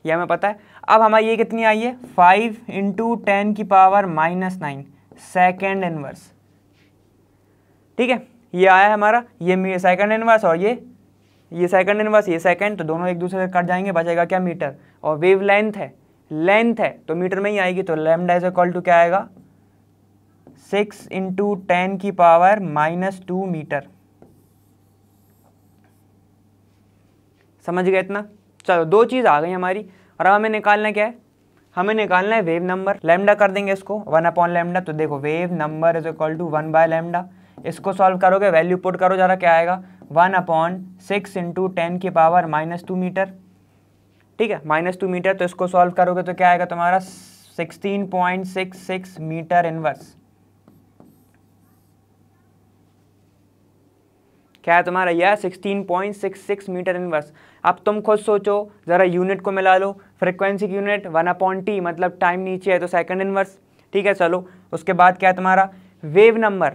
यह हमें पता है अब हमारी ये कितनी आई है फाइव इंटू टेन की power minus nine second inverse ठीक है ये आया है हमारा ये सेकंड इनवर्स और ये ये सेकंड इनवर्स ये सेकंड तो दोनों एक दूसरे से कट जाएंगे बचेगा क्या मीटर और वेव लेंथ है लेंथ है तो मीटर में ही आएगी तो लेमडा इज इक्वल टू क्या आएगा सिक्स इंटू टेन की पावर माइनस टू मीटर समझ गए इतना चलो दो चीज़ आ गई हमारी और अब हमें निकालना क्या है हमें निकालना है वेव नंबर लेमडा कर देंगे इसको वन अपॉन लेमडा तो देखो wave number is equal to one by lambda इसको सॉल्व करोगे वैल्यू पुट करो ज़रा क्या आएगा one upon six into ten की पावर माइनस टू मीटर ठीक है माइनस टू मीटर तो इसको सॉल्व करोगे तो क्या आएगा तुम्हारा sixteen point six six metre inverse क्या है तुम्हारा यह sixteen point six six metre inverse अब तुम खुद सोचो ज़रा यूनिट को मिला लो फ्रिक्वेंसी की यूनिट वन अपॉन टी मतलब टाइम नीचे है तो सेकंड इनवर्स ठीक है चलो उसके बाद क्या है तुम्हारा wave number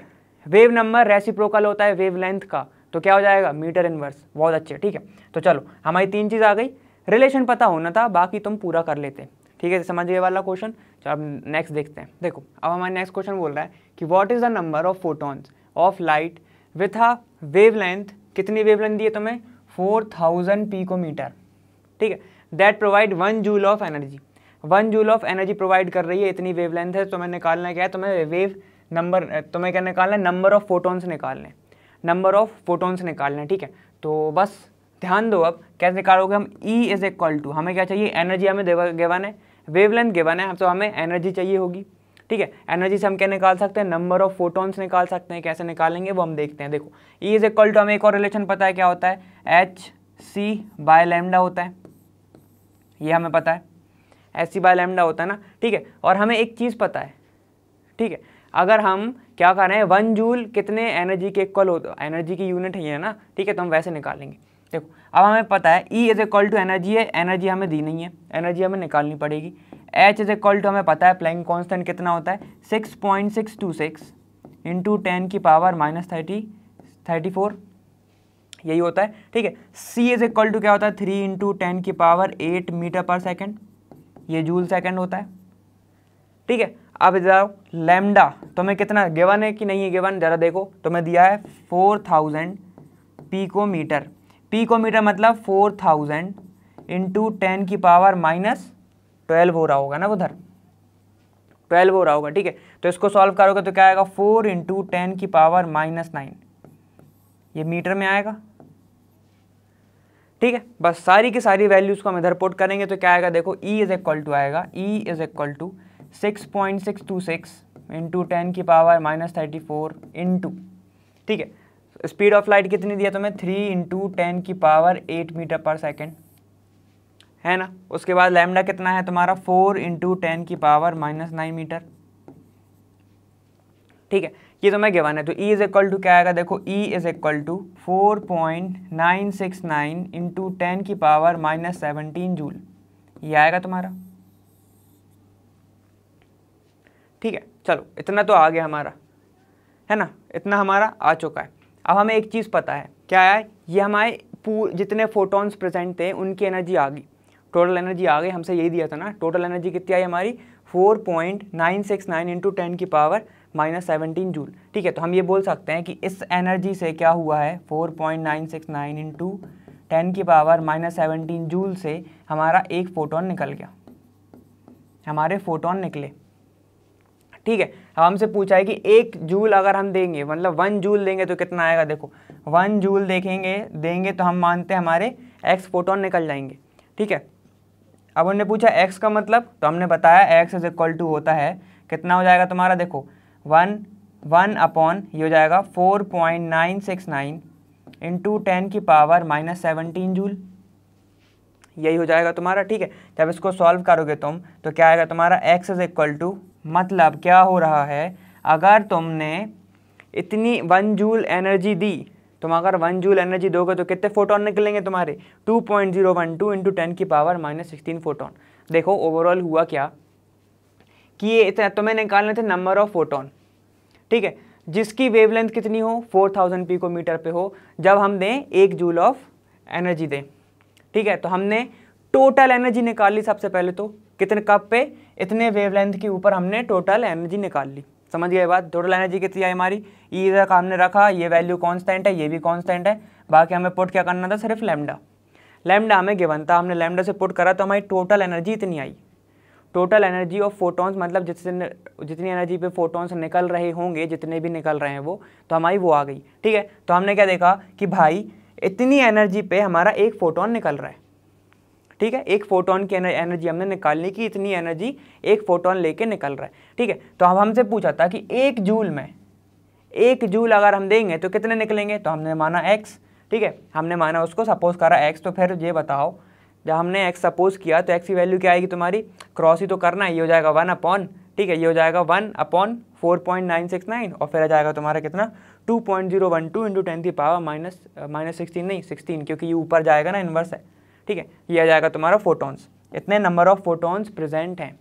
wave number reciprocal होता है वेव लेंथ का तो क्या हो जाएगा मीटर इनवर्स बहुत अच्छे ठीक है तो चलो हमारी तीन चीज़ आ गई रिलेशन पता होना था बाकी तुम पूरा कर लेते ठीक है समझिए वाला क्वेश्चन चलो अब नेक्स्ट देखते हैं देखो अब हमारा नेक्स्ट क्वेश्चन बोल रहा है कि what is the number of photons of light with a wavelength कितनी वेव लेंथ दी है तुम्हें फोर थाउजेंड मीटर ठीक है that provide one joule of energy one joule of energy provide कर रही है इतनी वेव लेंथ है तो मैं निकालना क्या है तुम्हें वेव नंबर तुम्हें तो क्या निकालना है नंबर ऑफ़ फोटोन्स निकाल लें नंबर ऑफ़ फोटोन्स निकाल लें ठीक है तो बस ध्यान दो अब कैसे निकालोगे हम E इज़ इक्वल टू हमें क्या चाहिए एनर्जी हमें गेवन है वेव लेंथ गिवन है तो हमें एनर्जी चाहिए होगी ठीक है एनर्जी से हम क्या निकाल सकते हैं नंबर ऑफ फोटोन्स निकाल सकते हैं कैसे निकालेंगे वो हम देखते हैं देखो ई इज इक्वल टू हमें एक और रिलेशन पता है क्या होता है एच सी बाय लेमडा होता है ये हमें पता है एच सी बाय लैमडा होता है ना ठीक है और हमें एक चीज़ पता है ठीक है अगर हम क्या कर रहे हैं वन जूल कितने एनर्जी के इक्वल होता एनर्जी की यूनिट है ना ठीक है तो हम वैसे निकालेंगे देखो अब हमें पता है E is equal to energy है एनर्जी हमें दी नहीं है एनर्जी हमें निकालनी पड़ेगी एच इज इक्वल टू हमें पता है प्लैंक कॉन्स्टेंट कितना होता है six point six two six into ten की power minus thirty thirty four यही होता है ठीक है सी इज इक्वल टू क्या होता है थ्री इंटू टेन की power eight metre per second ये जूल सेकेंड होता है ठीक है अब इधर लेमडा तो हमें कितना गेवन है कि नहीं है गेवन ज़रा देखो तो हमें दिया है फोर थाउजेंड पीकोमीटर पीकोमीटर मतलब फोर थाउजेंड इंटू टेन की पावर माइनस ट्वेल्व हो रहा होगा ना उधर ट्वेल्व हो रहा होगा ठीक है तो इसको सॉल्व करोगे तो क्या आएगा फोर इंटू टेन की पावर माइनस नाइन ये मीटर में आएगा ठीक है बस सारी की सारी वैल्यूज़ को हम इधर पुट करेंगे तो क्या आएगा देखो ई इज इक्वल टू आएगा E is equal to six point six two six into ten की power minus thirty four into ठीक है स्पीड ऑफ लाइट कितनी दिया तुम्हें थ्री इंटू टेन की power eight metre per second है ना उसके बाद लैमडा कितना है तुम्हारा फोर इंटू टेन की पावर माइनस नाइन मीटर ठीक है ये तो मैं गिवन है तो ई इज इक्वल टू क्या आएगा देखो E is equal to four point nine six nine into ten की पावर माइनस सेवनटीन जूल ये आएगा तुम्हारा ठीक है चलो इतना तो आ गया हमारा है ना इतना हमारा आ चुका है अब हमें एक चीज़ पता है क्या है ये हमारे जितने फोटॉन्स प्रेजेंट थे उनकी एनर्जी आ गई टोटल एनर्जी आ गई हमसे यही दिया था ना टोटल एनर्जी कितनी आई हमारी 4.969 point nine six nine into ten की पावर माइनस सेवनटीन जूल ठीक है तो हम ये बोल सकते हैं कि इस एनर्जी से क्या हुआ है 4.969 point nine six nine into ten की पावर माइनस सेवनटीन जूल से हमारा एक फोटोन निकल गया हमारे फोटोन निकले ठीक है अब हमसे पूछा है कि एक जूल अगर हम देंगे मतलब वन जूल देंगे तो कितना आएगा देखो वन जूल देखेंगे देंगे तो हम मानते हैं हमारे एक्स फोटोन निकल जाएंगे ठीक है अब उनने पूछा एक्स का मतलब तो हमने बताया एक्स इज इक्वल टू होता है कितना हो जाएगा तुम्हारा देखो वन वन अपॉन ये हो जाएगा four point nine six nine into ten की पावर माइनस सेवनटीन जूल यही हो जाएगा तुम्हारा ठीक है जब इसको सॉल्व करोगे तुम तो क्या आएगा तुम्हारा एक्स इज इक्वल टू मतलब क्या हो रहा है अगर तुमने इतनी वन जूल एनर्जी दी तुम अगर वन जूल एनर्जी दोगे तो कितने फोटोन निकलेंगे तुम्हारे two point zero one two into ten की पावर माइनस सिक्सटीन फोटोन देखो ओवरऑल हुआ क्या कि ये इतना तुम्हें निकालने थे नंबर ऑफ फोटोन ठीक है जिसकी वेवलेंथ कितनी हो 4000 मीटर पे हो जब हम दें एक जूल ऑफ एनर्जी दें ठीक है तो हमने टोटल एनर्जी निकाल ली सबसे पहले तो कितने कप पे इतने वेवलेंथ के ऊपर हमने टोटल एनर्जी निकाल ली समझ गए बात टोटल एनर्जी कितनी आई हमारी ई e तक हमने रखा ये वैल्यू कॉन्स्टेंट है ये भी कॉन्स्टेंट है बाकी हमें पुट क्या करना था सिर्फ लेमडा लेमडा हमें गिवन था हमने लेमडा से पुट करा तो हमारी टोटल एनर्जी इतनी आई टोटल एनर्जी ऑफ फोटोन्स मतलब जितने जितनी एनर्जी पे फोटोन्स निकल रहे होंगे जितने भी निकल रहे हैं वो तो हमारी वो आ गई ठीक है तो हमने क्या देखा कि भाई इतनी एनर्जी पे हमारा एक फोटोन निकल रहा है ठीक है एक फोटोन की एनर्जी हमने निकालने की इतनी एनर्जी एक फोटोन लेके निकल रहा है ठीक है तो अब हमसे पूछा था कि एक जूल में एक जूल अगर हम देंगे तो कितने निकलेंगे तो हमने माना एक्स ठीक है हमने माना उसको सपोज़ करा एक्स तो फिर ये बताओ जब हमने एक्स सपोज़ किया तो एक्स की वैल्यू क्या आएगी तुम्हारी क्रॉस ही तो करना है ये हो जाएगा वन अपॉन ठीक है ये हो जाएगा one upon four point nine six nine और फिर आ जाएगा तुम्हारा कितना two point zero one two into ten की पावर माइनस माइनस सिक्सटीन नहीं सिक्सटीन क्योंकि ये ऊपर जाएगा ना इन्वर्स है ठीक है ये आ जाएगा तुम्हारा फोटोन्स इतने नंबर ऑफ फोटोन्स प्रेजेंट हैं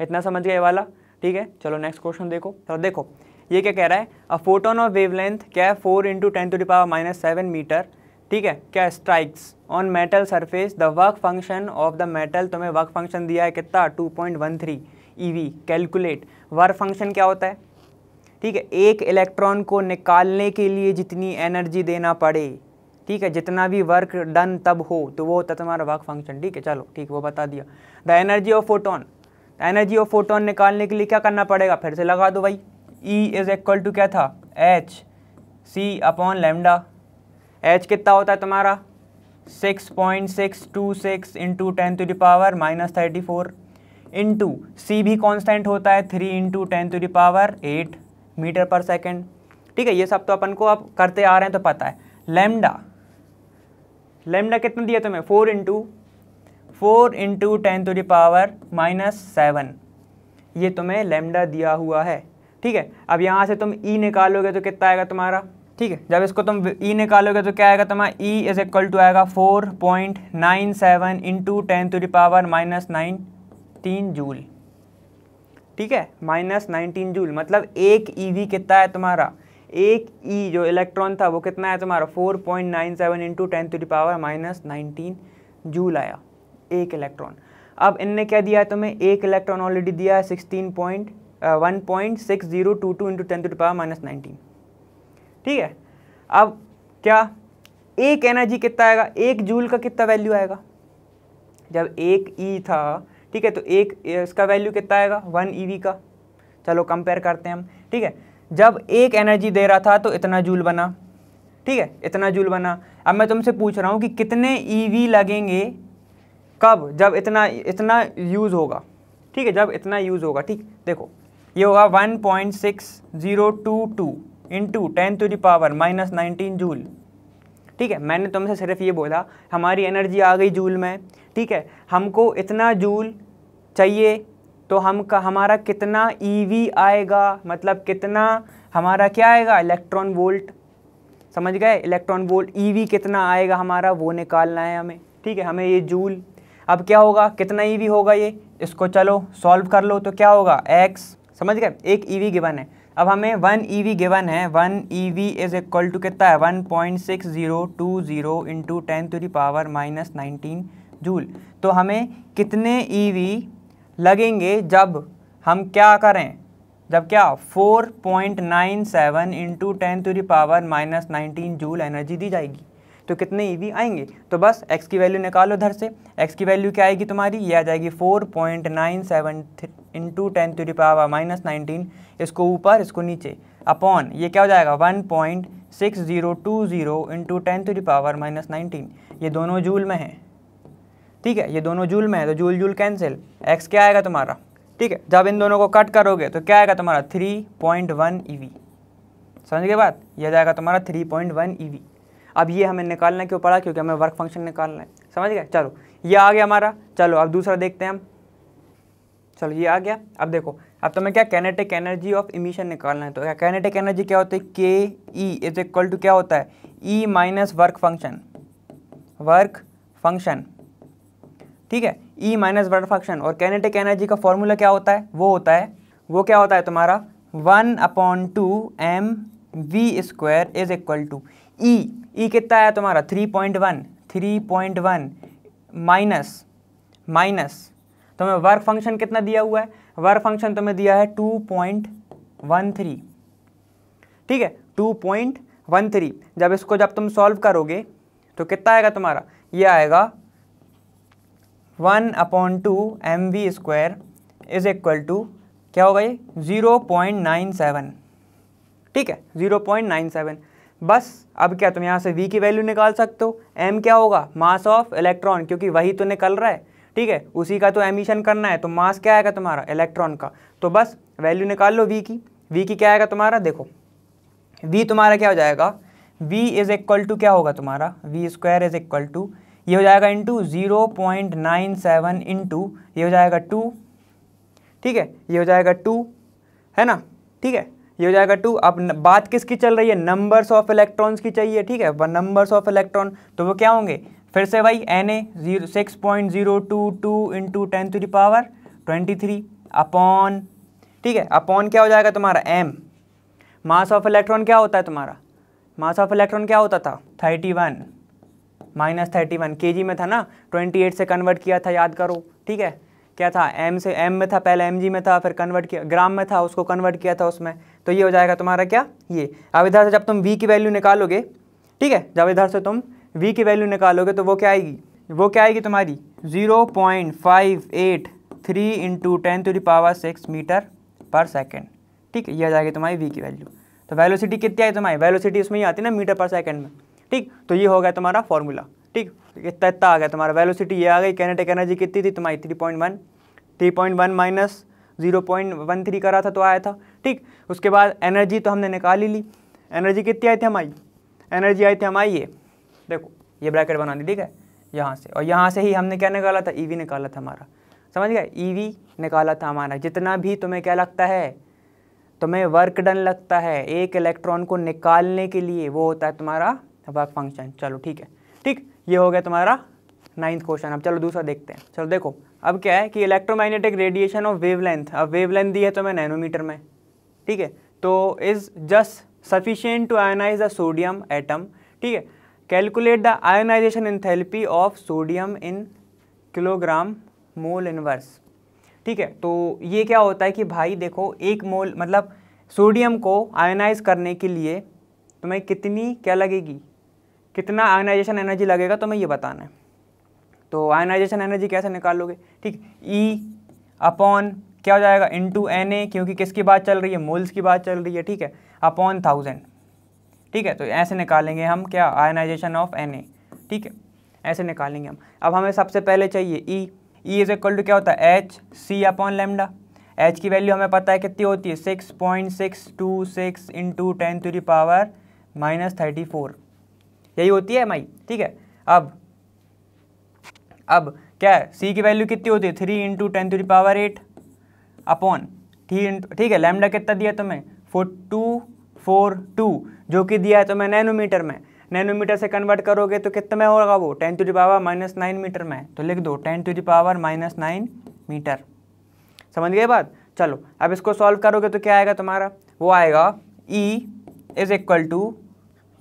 इतना समझ गया वाला ठीक है चलो नेक्स्ट क्वेश्चन देखो तो देखो ये क्या कह रहा है अ फोटोन ऑफ वेवलेंथ क्या है four into ten to the power minus seven metre ठीक है क्या strikes on metal surface the work function of the metal तुम्हें वर्क फंक्शन दिया है कितना two point one three E V calculate work function क्या होता है ठीक है एक इलेक्ट्रॉन को निकालने के लिए जितनी एनर्जी देना पड़े ठीक है जितना भी वर्क डन तब हो तो वो होता है तुम्हारा वर्क फंक्शन ठीक है चलो ठीक वो बता दिया the energy of photon energy of photon निकालने के लिए क्या करना पड़ेगा फिर से लगा दो भाई ई इज इक्वल टू क्या था H C upon lambda H कितना होता है तुम्हारा six point six two six into ten to the power minus thirty four into C भी कांस्टेंट होता है three into ten to the power eight metre per second ठीक है ये सब तो अपन को अब करते आ रहे हैं तो पता है लेमडा लेमडा कितना दिया तुम्हें four into four into ten to the power minus seven ये तुम्हें लेमडा दिया हुआ है ठीक है अब यहाँ से तुम ई e निकालोगे तो कितना आएगा तुम्हारा ठीक है जब इसको तुम ई e निकालोगे तो क्या आएगा तुम्हारा ई इज इक्वल टू आएगा four point nine seven into ten to the power minus nine तीन जूल ठीक है माइनस नाइनटीन जूल मतलब एक वी e कितना है तुम्हारा एक ई e, जो इलेक्ट्रॉन था वो कितना आया तुम्हारा four point nine seven into ten to the power minus nineteen joule आया एक इलेक्ट्रॉन अब इनने क्या दिया है तुम्हें एक इलेक्ट्रॉन ऑलरेडी दिया है sixteen point one point six zero two two into ten to the power minus nineteen ठीक है अब क्या एक एनर्जी कितना आएगा एक जूल का कितना वैल्यू आएगा जब एक ई e था ठीक है तो एक इसका वैल्यू कितना आएगा वन ई e का चलो कंपेयर करते हैं हम ठीक है जब एक एनर्जी दे रहा था तो इतना जूल बना ठीक है इतना जूल बना अब मैं तुमसे पूछ रहा हूँ कि कितने ईवी e लगेंगे कब जब इतना इतना यूज़ होगा ठीक है जब इतना यूज़ होगा ठीक देखो ये होगा one point six zero two two into ten to the power minus nineteen joule ठीक है मैंने तुमसे सिर्फ ये बोला हमारी एनर्जी आ गई जूल में ठीक है हमको इतना जूल चाहिए तो हम का हमारा कितना ई e आएगा मतलब कितना हमारा क्या आएगा इलेक्ट्रॉन वोल्ट समझ गए इलेक्ट्रॉन वोल्ट ई कितना आएगा हमारा वो निकालना है हमें ठीक है हमें ये जूल अब क्या होगा कितना ई e होगा ये इसको चलो सॉल्व कर लो तो क्या होगा एक्स समझ गए एक ई e गिवन है अब हमें वन ई वी गिवन है one E V is equal to कितना है one point six zero two zero into ten to the power minus nineteen joule तो हमें कितने ई वी लगेंगे जब हम क्या करें जब क्या 4.97 point nine seven into ten to the power minus nineteen joule energy दी जाएगी तो कितने ईवी e आएंगे तो बस एक्स की वैल्यू निकालो उधर से एक्स की वैल्यू क्या आएगी तुम्हारी ये आ जाएगी four point nine seven into ten to the power minus nineteen इसको ऊपर इसको नीचे अपॉन ये क्या हो जाएगा one point six zero two zero into ten to the power minus nineteen ये दोनों जूल में हैं ठीक है ये दोनों जूल में है तो जूल जूल कैंसिल एक्स क्या आएगा तुम्हारा ठीक है जब इन दोनों को कट करोगे तो क्या आएगा तुम्हारा थ्री पॉइंट वन वी समझ गए बात यह जाएगा तुम्हारा थ्री पॉइंट वन वी अब ये हमें निकालना क्यों पड़ा क्योंकि हमें वर्क फंक्शन निकालना है समझ गए चलो ये आ गया हमारा चलो अब दूसरा देखते हैं हम चलो ये आ गया अब देखो अब तुम्हें क्या कैनेटिक एनर्जी ऑफ इमिशन निकालना है तो क्या कैनेटिक एनर्जी क्या होती है के ई इज इक्वल टू क्या होता है E minus work function work function ठीक है ई माइनस ब्लड फंक्शन और कैनेटिक एनर्जी का फॉर्मूला क्या होता है वो होता है वो क्या होता है तुम्हारा one upon two M V square is equal to E E कितना है तुम्हारा three point one three point one minus minus तुम्हें वर्क फंक्शन कितना दिया हुआ है वर्क फंक्शन तुम्हें दिया है टू पॉइंट वन थ्री ठीक है टू पॉइंट वन थ्री जब इसको जब तुम सॉल्व करोगे तो कितना आएगा तुम्हारा ये आएगा one upon two M V square is equal to क्या होगा ये ज़ीरो पॉइंट नाइन सेवन ठीक है ज़ीरो पॉइंट नाइन सेवन बस अब क्या तुम यहाँ से वी की वैल्यू निकाल सकते हो एम क्या होगा मास ऑफ इलेक्ट्रॉन क्योंकि वही तो निकल रहा है ठीक है उसी का तो एमिशन करना है तो मास क्या आएगा तुम्हारा इलेक्ट्रॉन का तो बस वैल्यू निकाल लो वी की वी की क्या आएगा तुम्हारा देखो वी तुम्हारा क्या हो जाएगा v इज इक्वल टू क्या होगा तुम्हारा V square is equal to ये हो जाएगा into zero point nine seven into ये हो जाएगा टू ठीक है ये हो जाएगा टू है ना ठीक है ये हो जाएगा टू अब बात किसकी चल रही है नंबर्स ऑफ इलेक्ट्रॉन्स की चाहिए ठीक है वन नंबर्स ऑफ इलेक्ट्रॉन तो वो क्या होंगे फिर से भाई N A zero six point zero two two into ten to the power twenty three upon ठीक है अपॉन क्या हो जाएगा तुम्हारा एम मास ऑफ इलेक्ट्रॉन क्या होता है तुम्हारा मास ऑफ इलेक्ट्रॉन क्या होता था thirty one minus thirty one K G में था ना ट्वेंटी एट से कन्वर्ट किया था याद करो ठीक है क्या था एम से एम में था पहले एम जी में था फिर कन्वर्ट किया ग्राम में था उसको कन्वर्ट किया था उसमें तो ये हो जाएगा तुम्हारा क्या ये अब इधर से जब तुम वी की वैल्यू निकालोगे ठीक है जब इधर से तुम वी की वैल्यू निकालोगे तो वो क्या आएगी वो क्या आएगी तुम्हारी zero point five eight three into ten to the power six metre per second ठीक है यह आ जाएगी तुम्हारी वी की वैल्यू तो वेलोसिटी कितनी आई तुम्हारी वेलोसिटी उसमें ही आती है ना मीटर पर सेकेंड में ठीक तो ये हो गया तुम्हारा फॉर्मूला ठीक इतना आ गया तुम्हारा वेलोसिटी ये आ गई कैनेटिक एनर्जी कितनी थी तुम्हारी three point one three point one minus zero point one three करा था तो आया था ठीक उसके बाद एनर्जी तो हमने निकाल ही ली एनर्जी कितनी आई थी हमारी एनर्जी आई थी हमारी ये देखो ये ब्रैकेट बना दी ठीक है यहाँ से और यहाँ से ही हमने क्या निकाला था ईवी e निकाला था हमारा समझ गया ई e निकाला था हमारा जितना भी तुम्हें क्या लगता है तुम्हें वर्क डन लगता है एक इलेक्ट्रॉन को निकालने के लिए वो होता है तुम्हारा वर्क फंक्शन चलो ठीक है ठीक ये हो गया तुम्हारा नाइन्थ क्वेश्चन अब चलो दूसरा देखते हैं चलो देखो अब क्या है कि इलेक्ट्रोमैग्नेटिक रेडिएशन ऑफ वेवलेंथ अब वेवलेंथ दी है तो मैं नैनोमीटर में ठीक है तो is just sufficient to ionise the sodium atom ठीक है calculate the ionisation therapy of sodium in kilogram mole inverse ठीक है तो ये क्या होता है कि भाई देखो एक मोल मतलब सोडियम को आयोनाइज करने के लिए तुम्हें कितनी क्या लगेगी कितना आयनाइजेशन एनर्जी लगेगा तो मैं ये बताना है तो आयनाइजेशन एनर्जी कैसे निकालोगे ठीक ई e अपॉन क्या हो जाएगा टू एन ए क्योंकि किसकी बात चल रही है मोल्स की बात चल रही है ठीक है अपॉन थाउजेंड ठीक है तो ऐसे निकालेंगे हम क्या आयनाइजेशन ऑफ एन ए ठीक है ऐसे निकालेंगे हम अब हमें सबसे पहले चाहिए E E is equal to क्या होता है H C upon lambda H की वैल्यू हमें पता है कितनी होती है six point six two six into ten to the power minus thirty four यही होती है एम ठीक है अब अब क्या है सी की वैल्यू कितनी होती है three into ten three power eight upon three into ठीक है लैमडा कितना दिया तुम्हें फोर टू फोर टू जो कि दिया है तुम्हें नैनोमीटर में नैनोमीटर से कन्वर्ट करोगे तो कितने में होगा वो ten to the power minus nine metre में तो लिख दो ten to the power minus nine metre समझ गए बात चलो अब इसको सॉल्व करोगे तो क्या आएगा तुम्हारा वो आएगा ई इज इक्वल टू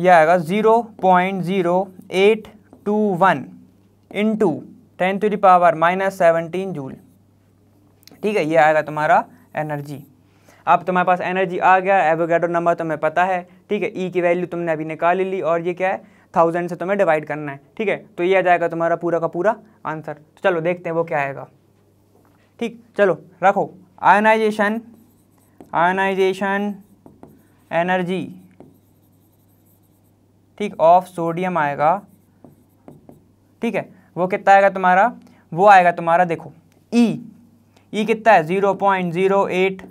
यह आएगा zero point zero eight two one into ten to the power minus seventeen joule ठीक है ये आएगा तुम्हारा एनर्जी अब तुम्हारे पास एनर्जी आ गया एवोगेडो नंबर तुम्हें पता है ठीक है ई e की वैल्यू तुमने अभी निकाल ली और ये क्या है थाउजेंड से तुम्हें डिवाइड करना है ठीक है तो ये आ जाएगा तुम्हारा पूरा का पूरा आंसर तो चलो देखते हैं वो क्या आएगा ठीक चलो रखो आयनाइजेशन आयनाइजेशन एनर्जी ठीक ऑफ सोडियम आएगा ठीक है वो कितना आएगा तुम्हारा वो आएगा तुम्हारा देखो ई e। ई e कितना है zero point zero eight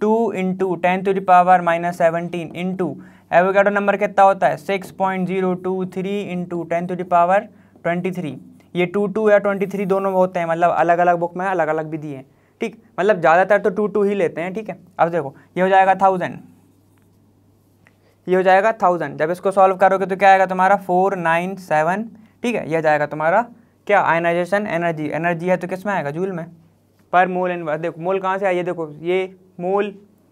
two into ten to the power minus seventeen into Avogadro number कितना होता है six point zero two three into ten to the power twenty three ये टू टू या ट्वेंटी थ्री दोनों होते हैं मतलब अलग अलग बुक में अलग अलग भी दिए हैं ठीक मतलब ज़्यादातर तो टू टू ही लेते हैं ठीक है अब देखो ये हो जाएगा थाउजेंड ये हो जाएगा थाउजेंड जब इसको सॉल्व करोगे तो क्या आएगा तुम्हारा फोर नाइन सेवन ठीक है यह जाएगा तुम्हारा क्या आयनाइजेशन एनर्जी एनर्जी है तो किस में आएगा जूल में पर मोल इन देखो मोल कहाँ से आइए देखो ये मोल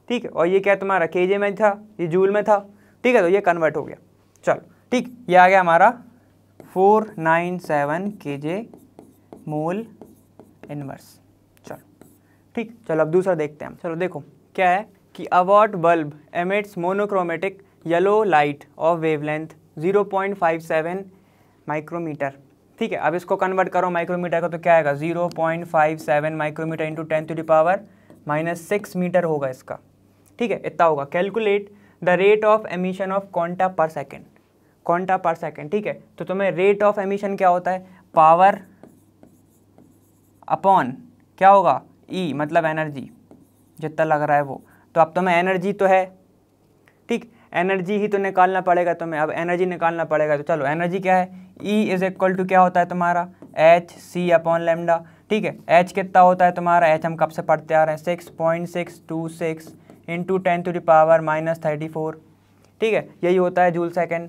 ठीक है और ये क्या तुम्हारा के में था ये जूल में था ठीक है तो ये कन्वर्ट हो गया चलो ठीक ये आ गया हमारा फोर नाइन सेवन के जे मोल इनवर्स चलो ठीक चलो अब दूसरा देखते हैं हम चलो देखो क्या है कि a watt bulb emits monochromatic yellow light of wavelength 0.57 micrometre ठीक है अब इसको कन्वर्ट करो माइक्रोमीटर का तो क्या आएगा 0.57 micrometre into ten to the power minus six metre होगा इसका ठीक है इतना होगा calculate the rate of emission of quanta per second quanta per second ठीक है तो तुम्हें रेट ऑफ एमिशन क्या होता है पावर अपॉन क्या होगा ई e, मतलब एनर्जी जितना लग रहा है वो तो अब तुम्हें एनर्जी तो है एनर्जी ही तो निकालना पड़ेगा तुम्हें अब एनर्जी निकालना पड़ेगा तो चलो एनर्जी क्या है ई इज इक्वल टू क्या होता है तुम्हारा एच सी अपॉन लेमडा ठीक है एच कितना होता है तुम्हारा एच हम कब से पढ़ते आ रहे हैं six point six two six into ten to the power minus thirty four ठीक है यही होता है जूल सेकेंड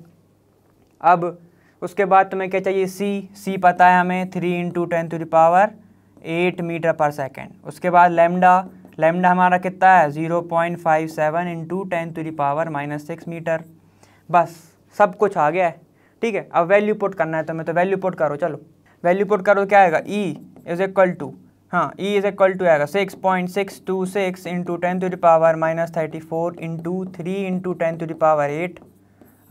अब उसके बाद तुम्हें क्या चाहिए सी सी पता है हमें three into ten to the power eight metre per second उसके बाद लेमडा लेमडा हमारा कितना है zero point five seven into ten to the power minus six metre बस सब कुछ आ गया है ठीक है अब वैल्यू पुट करना है तो मैं तो वैल्यू पुट करो चलो तो वैल्यू पुट करो क्या आएगा ई इज़ इक्वल टू हाँ ई इज़ इक्वल टू आएगा six point six two six into ten to the power minus thirty four into three into ten to the power eight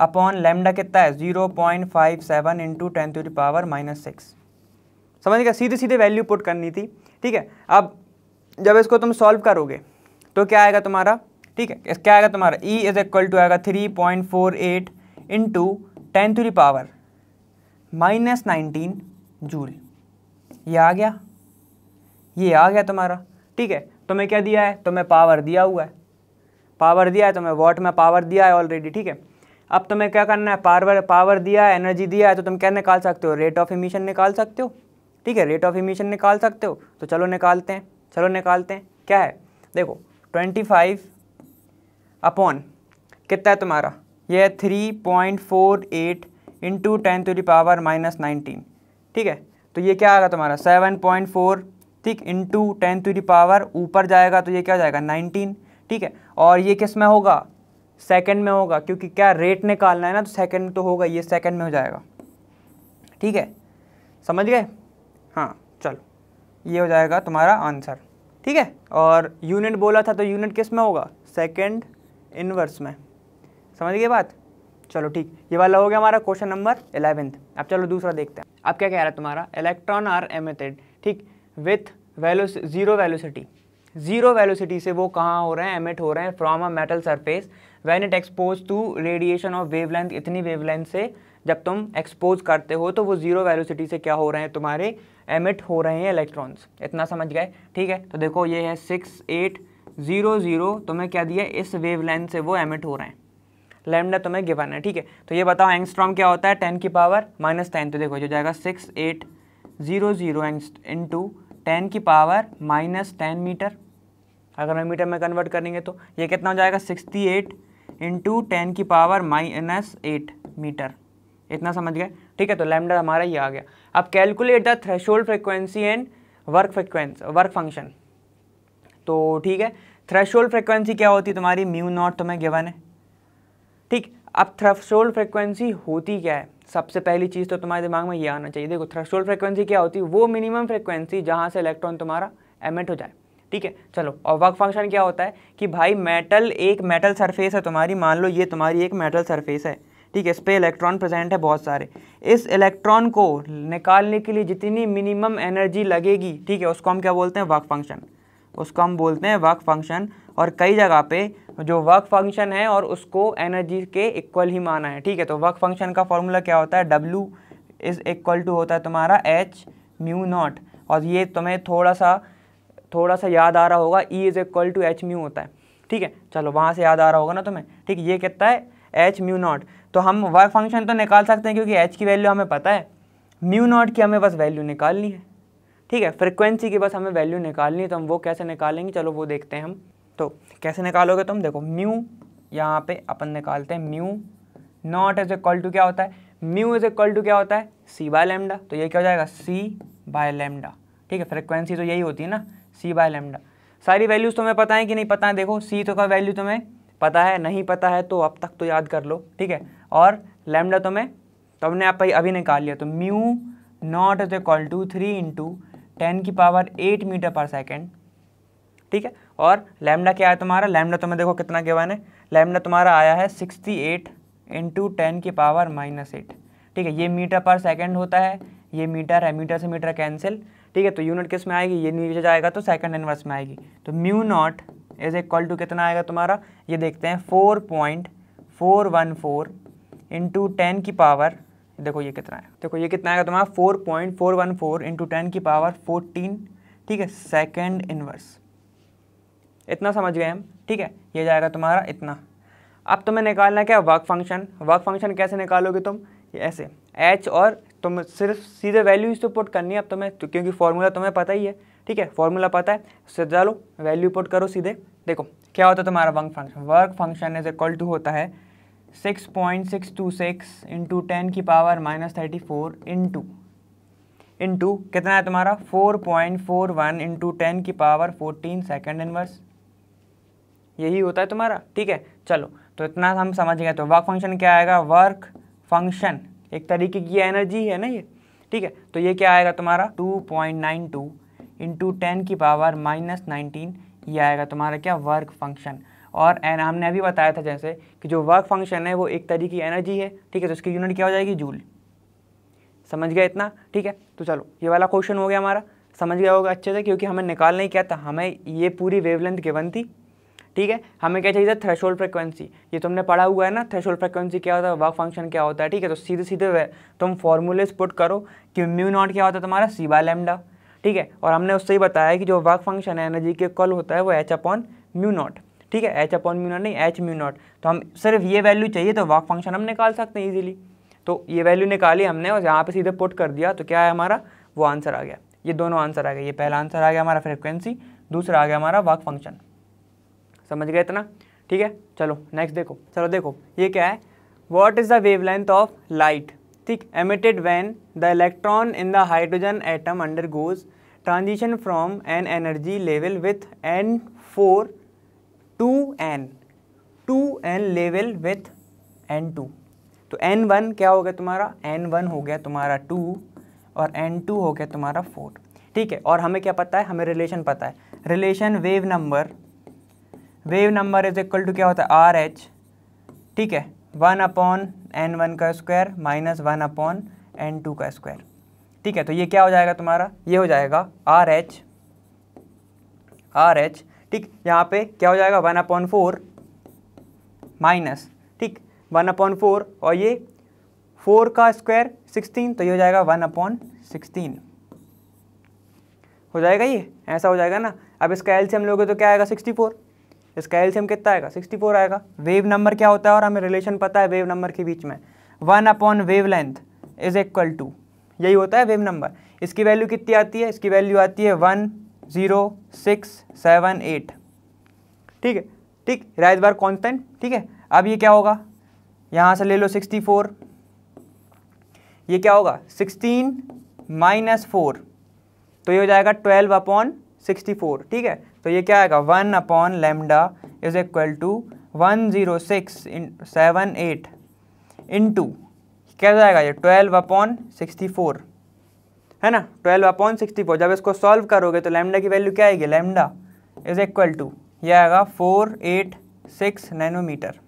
upon lambda कितना है zero point five seven into ten to the power minus six समझ गया सीधे सीधे वैल्यू पुट करनी थी ठीक है अब जब इसको तुम सॉल्व करोगे तो क्या आएगा तुम्हारा ठीक है क्या आएगा तुम्हारा ई इज इक्वल टू आएगा थ्री पॉइंट फोर एट इन into ten three power minus nineteen joule ये आ गया ये आ गया तुम्हारा ठीक है तुम्हें क्या दिया है तुम्हें पावर दिया हुआ है पावर दिया है तुम्हें वॉट में पावर दिया है ऑलरेडी ठीक है अब तुम्हें क्या करना है पावर पावर दिया है एनर्जी दिया है तो तुम क्या निकाल सकते हो रेट ऑफ इमिशन निकाल सकते हो ठीक है रेट ऑफ इमिशन निकाल सकते हो तो चलो निकालते हैं चलो निकालते हैं क्या है देखो ट्वेंटी फाइव अपॉन कितना है तुम्हारा यह है three point four eight into ten to the power minus nineteen ठीक है तो ये क्या आएगा तुम्हारा सेवन पॉइंट फोर ठीक इंटू टेन टू दावर ऊपर जाएगा तो ये क्या जाएगा नाइनटीन ठीक है और ये किस में होगा सेकंड में होगा क्योंकि क्या रेट निकालना है ना तो सेकंड तो होगा ये सेकंड में हो जाएगा ठीक है समझ गए हाँ चलो ये हो जाएगा तुम्हारा आंसर ठीक है और यूनिट बोला था तो यूनिट किस में होगा सेकेंड इनवर्स में समझ गए बात चलो ठीक ये वाला हो गया हमारा क्वेश्चन नंबर एलेवेंथ अब चलो दूसरा देखते हैं अब क्या कह रहा है तुम्हारा इलेक्ट्रॉन आर एमिटेड ठीक विथ वैलो जीरो वेलोसिटी जीरो वैल्यूसिटी से वो कहाँ हो रहे हैं एमिट हो रहे हैं from a metal surface when it expose to radiation of wavelength इतनी वेवलेंथ से जब तुम एक्सपोज करते हो तो वो जीरो वैल्यूसिटी से क्या हो रहे हैं तुम्हारे एमिट हो रहे हैं इलेक्ट्रॉन्स इतना समझ गए ठीक है तो देखो ये है सिक्स एट जीरो जीरो तुम्हें क्या दिया इस वेव से वो एमिट हो रहे हैं लेमडा तुम्हें गिवन है ठीक है तो ये बताओ एंगस्ट्रॉम क्या होता है टेन की पावर माइनस टेन तो देखो जो जाएगा six eight zero zero into ten की पावर माइनस टेन मीटर अगर हम मीटर में कन्वर्ट करेंगे तो ये कितना हो जाएगा सिक्सटी एट इंटू टेन की पावर माइनस एट मीटर इतना समझ गए ठीक है तो लैमडा हमारा ये आ गया अब calculate the threshold frequency and work frequency work function तो ठीक है थ्रेशोल्ड फ्रिक्वेंसी क्या होती है तुम्हारी म्यू नॉट तुम्हें गिवन है ठीक अब थ्रेशोल्ड फ्रिक्वेंसी होती क्या है सबसे पहली चीज़ तो तुम्हारे दिमाग में ये आना चाहिए देखो थ्रेशोल्ड फ्रिक्वेंसी क्या होती है वो मिनिमम फ्रिक्वेंसी जहाँ से इलेक्ट्रॉन तुम्हारा एमिट हो जाए ठीक है चलो और वर्क फंक्शन क्या होता है कि भाई मेटल एक मेटल सरफेस है तुम्हारी मान लो ये तुम्हारी एक मेटल सरफेस है ठीक है इस पर इलेक्ट्रॉन प्रेजेंट है बहुत सारे इस इलेक्ट्रॉन को निकालने के लिए जितनी मिनिमम एनर्जी लगेगी ठीक है उसको हम क्या बोलते हैं वर्क फंक्शन उसको हम बोलते हैं वर्क फंक्शन और कई जगह पे जो वर्क फंक्शन है और उसको एनर्जी के इक्वल ही माना है ठीक है तो वर्क फंक्शन का फॉर्मूला क्या होता है डब्ल्यू इज़ इक्वल टू होता है तुम्हारा एच म्यू नॉट और ये तुम्हें थोड़ा सा थोड़ा सा याद आ रहा होगा E is equal to H mu होता है ठीक है चलो वहाँ से याद आ रहा होगा ना तुम्हें ठीक ये कहता है एच म्यू नॉट तो हम वर्क फंक्शन तो निकाल सकते हैं क्योंकि एच की वैल्यू हमें पता है म्यू नॉट की हमें बस वैल्यू निकालनी है ठीक है फ्रिक्वेंसी की बस हमें वैल्यू निकालनी है तो हम वो कैसे निकालेंगे चलो वो देखते हैं हम तो कैसे निकालोगे तुम देखो म्यू यहाँ पे अपन निकालते हैं mu naught is equal to क्या होता है म्यू इज इक्वल टू क्या होता है सी बाय लेमडा तो ये क्या हो जाएगा सी बाय लेमडा ठीक है फ्रिक्वेंसी तो यही होती है ना सी बाय लेमडा सारी वैल्यूज़ तुम्हें पता है कि नहीं पता है देखो सी तो का वैल्यू तुम्हें पता है नहीं पता है तो अब तक तो याद कर लो ठीक है और लैमडा तो मैं तो हमने आप अभी निकाल लिया तो mu naught is equal to three into ten की power eight metre per second ठीक है और लैमडा क्या है तुम्हारा लैमडा तुम्हें तो देखो कितना गिवन है लैमडा तुम्हारा आया है सिक्सटी एट इंटू टेन की पावर माइनस एट ठीक है ये मीटर पर सेकेंड होता है ये मीटर है मीटर से मीटर कैंसिल ठीक है तो यूनिट किस में आएगी ये नीचे जाएगा तो सेकेंड इनवर्स में आएगी तो mu naught is equal to कितना आएगा तुम्हारा ये देखते हैं four point four one four into ten की पावर देखो ये कितना है देखो ये कितना आएगा तुम्हारा four point four one four into ten की पावर फोर्टीन ठीक है सेकेंड इनवर्स इतना समझ गए हम ठीक है ये जाएगा तुम्हारा इतना अब तुम्हें निकालना क्या वर्क फंक्शन वर्क फंक्शन कैसे निकालोगे तुम ऐसे एच और तुम सिर्फ सीधे वैल्यू तो पुट करनी है अब तुम्हें तो क्योंकि फार्मूला तुम्हें पता ही है ठीक है फार्मूला पता है सजा लो वैल्यू पुट करो सीधे देखो क्या होता है तुम्हारा work function work function is equal to होता है six point six two six into ten की power minus thirty four into into कितना है तुम्हारा four point four one into ten की पावर फोर्टीन सेकेंड इनवर्स यही होता है तुम्हारा ठीक है चलो तो इतना हम समझ गए तो वर्क फंक्शन क्या आएगा वर्क फंक्शन एक तरीके की एनर्जी है ना ये ठीक है तो ये क्या आएगा तुम्हारा two point nine two into ten की पावर माइनस नाइनटीन ये आएगा तुम्हारा क्या वर्क फंक्शन और एन हमने अभी बताया था जैसे कि जो वर्क फंक्शन है वो एक तरीके की एनर्जी है ठीक है तो उसकी यूनिट क्या हो जाएगी जूल समझ गया इतना ठीक है तो चलो ये वाला क्वेश्चन हो गया हमारा समझ गया होगा अच्छे से क्योंकि हमें निकालना ही क्या था हमें ये पूरी वेवलेंथ गिवन थी ठीक है हमें क्या चाहिए था थ्रेशोल्ड फ्रिक्वेंसी ये तुमने तो पढ़ा हुआ है ना थ्रेशोल्ड फ्रिक्वेंसी क्या होता है वर्क फंक्शन क्या होता है ठीक है तो सीधे सीधे तुम फॉर्मूलेस पुट करो कि म्यू नॉट क्या होता है तुम्हारा सी बाय लेमडा ठीक है और हमने उससे ही बताया कि जो वर्क फंक्शन है एनर्जी के कल होता है वो एच अपॉन म्यू नॉट ठीक है एच अपॉन म्यू नॉट नहीं एच म्यू नॉट तो हम सिर्फ ये वैल्यू चाहिए तो वॉक फंक्शन हम निकाल सकते हैं ईजिली तो ये वैल्यू निकाली हमने और यहाँ पर सीधे पुट कर दिया तो क्या है हमारा वो आंसर आ गया ये दोनों आंसर आ गए ये पहला आंसर आ गया हमारा फ्रिक्वेंसी दूसरा आ गया हमारा वाक फंक्शन समझ गए इतना ठीक है चलो नेक्स्ट देखो चलो देखो ये क्या है what is the wavelength of light ठीक emitted when the electron in the hydrogen atom undergoes transition from an energy level with n four to n two n level with n two to n one क्या हो गया तुम्हारा एन वन हो गया तुम्हारा टू और एन टू हो गया तुम्हारा फोर ठीक है और हमें क्या पता है हमें रिलेशन पता है relation wave number wave number is equal to क्या होता है आर एच ठीक है वन अपॉन एन वन का square minus one upon n two का स्क्वायर ठीक है तो ये क्या हो जाएगा तुम्हारा ये हो जाएगा आर एच आर एच ठीक यहाँ पे क्या हो जाएगा वन अपॉन फोर माइनस ठीक वन अपॉन फोर और ये फोर का स्क्वायर सिक्सटीन तो ये हो जाएगा वन अपॉन सिक्सटीन हो जाएगा ये ऐसा हो जाएगा ना अब इसका एल्सियम लोगे तो क्या आएगा सिक्सटी फोर इसका एल्सियम कितना आएगा सिक्सटी फोर आएगा वेव नंबर क्या होता है और हमें रिलेशन पता है वेव नंबर के बीच में one upon wavelength is equal to यही होता है वेव नंबर इसकी वैल्यू कितनी आती है इसकी वैल्यू आती है one zero six seven eight ठीक है ठीक राइज बार कॉन्स्टेंट ठीक है अब ये क्या होगा यहाँ से ले लो सिक्सटी फोर ये क्या होगा सिक्सटीन माइनस फोर तो ये हो जाएगा ट्वेल्व अपॉन सिक्सटी फोर ठीक है तो ये क्या आएगा one upon lambda is equal to one zero six in seven eight in two क्या हो जाएगा ये ट्वेल्व अपॉन सिक्सटी फोर है ना ट्वेल्व अपॉन सिक्सटी फोर जब इसको सॉल्व करोगे तो लैमडा की वैल्यू क्या आएगी लैमडा इज इक्वल टू ये आएगा फोर एट सिक्स नैनोमीटर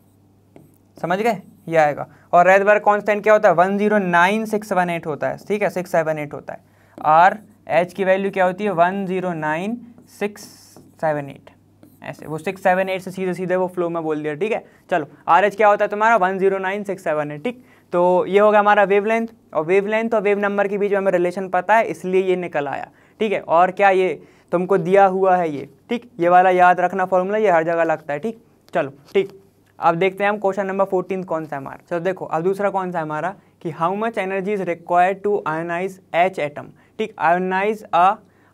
समझ गए ये आएगा और रेड बार कॉन्स्टेंट क्या होता है one zero nine six seven eight होता है ठीक है सिक्स सेवन एट होता है आर एच की वैल्यू क्या होती है one zero nine six seven eight ऐसे वो सिक्स सेवन एट से सीधे सीधे वो फ्लो में बोल दिया ठीक है चलो आर एच क्या होता है तुम्हारा one zero nine six seven eight ठीक तो ये होगा हमारा वेवलेंथ और वेवलेंथ और वेव नंबर के बीच में हमें रिलेशन पता है इसलिए ये निकल आया ठीक है और क्या ये तुमको दिया हुआ है ये ठीक ये वाला याद रखना फॉर्मूला ये हर जगह लगता है ठीक चलो ठीक अब देखते हैं हम क्वेश्चन नंबर फोर्टीन कौन सा हमारा चलो देखो अब दूसरा कौन सा हमारा कि how much energy is required to ionize H atom ठीक ionize a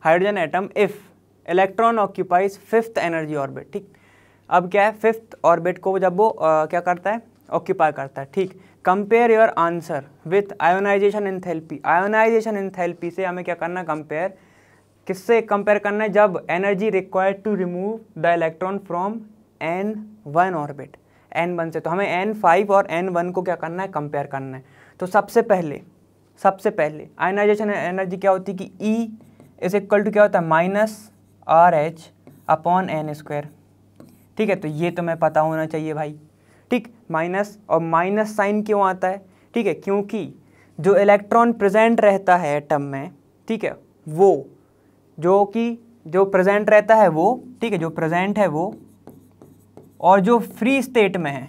hydrogen atom if electron occupies fifth energy orbit ठीक अब क्या है फिफ्थ ऑर्बिट को जब वो आ, क्या करता है ऑक्यूपाई करता है ठीक compare your answer with ionization enthalpy ionization enthalpy से हमें क्या करना कंपेयर किससे कंपेयर करना है जब energy required to remove the electron from n one orbit n one से तो हमें एन फाइव और एन वन को क्या करना है कंपेयर करना है तो सबसे पहले सबसे पहले आयोनाइजेशन एनर्जी क्या होती है कि ई इज इक्वल टू क्या होता है minus R H upon n square ठीक है तो ये तो मैं पता होना चाहिए भाई ठीक माइनस और माइनस साइन क्यों आता है ठीक है क्योंकि जो इलेक्ट्रॉन प्रेजेंट रहता है एटम में ठीक है वो जो कि जो प्रेजेंट रहता है वो ठीक है जो प्रेजेंट है वो और जो फ्री स्टेट में है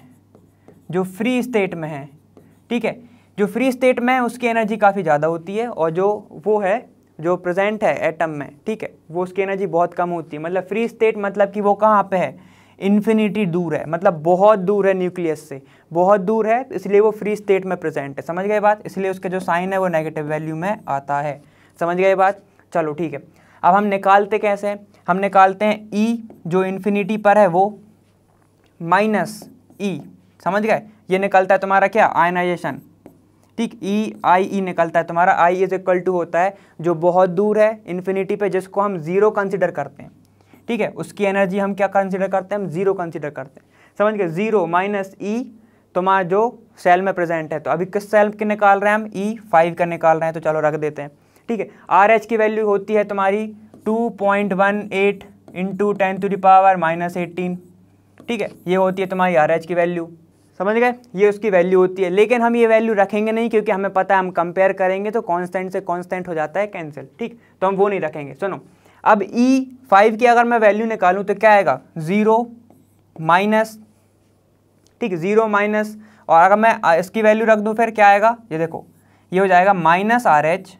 जो फ्री स्टेट में है ठीक है जो फ्री स्टेट में है उसकी एनर्जी काफ़ी ज़्यादा होती है और जो वो है जो प्रेजेंट है एटम में ठीक है वो उसकी एनर्जी बहुत कम होती है मतलब फ्री स्टेट मतलब कि वो कहाँ पे है इन्फिनिटी दूर है मतलब बहुत दूर है न्यूक्लियस से बहुत दूर है तो इसलिए वो फ्री स्टेट में प्रेजेंट है समझ गए बात इसलिए उसके जो साइन है वो नेगेटिव वैल्यू में आता है समझ गए बात चलो ठीक है अब हम निकालते कैसे हम निकालते हैं ई e, जो इन्फिनिटी पर है वो माइनस ई e, समझ गए ये निकलता है तुम्हारा क्या आयनाइजेशन ठीक ई आई ई निकलता है तुम्हारा आई इज इक्वल टू होता है जो बहुत दूर है इन्फिनिटी पे जिसको हम ज़ीरो कंसिडर करते हैं ठीक है उसकी एनर्जी हम क्या कंसिडर करते हैं हम जीरो कंसिडर करते हैं समझ गए जीरो माइनस ई तुम्हारा जो सेल में प्रेजेंट है तो अभी किस सेल के निकाल रहे हैं हम ई e फाइव का निकाल रहे हैं तो चलो रख देते हैं ठीक है आर एच की वैल्यू होती है तुम्हारी two point one eight into ten to the power minus eighteen ठीक है ये होती है तुम्हारी आर एच की वैल्यू समझ गए ये उसकी वैल्यू होती है लेकिन हम ये वैल्यू रखेंगे नहीं क्योंकि हमें पता है हम कंपेयर करेंगे तो कॉन्स्टेंट से कॉन्स्टेंट हो जाता है कैंसिल ठीक तो हम वो नहीं रखेंगे सुनो अब ई e फाइव की अगर मैं वैल्यू निकालूं तो क्या आएगा ज़ीरो माइनस ठीक है ज़ीरो माइनस और अगर मैं इसकी वैल्यू रख दूँ फिर क्या आएगा ये देखो ये हो जाएगा minus R H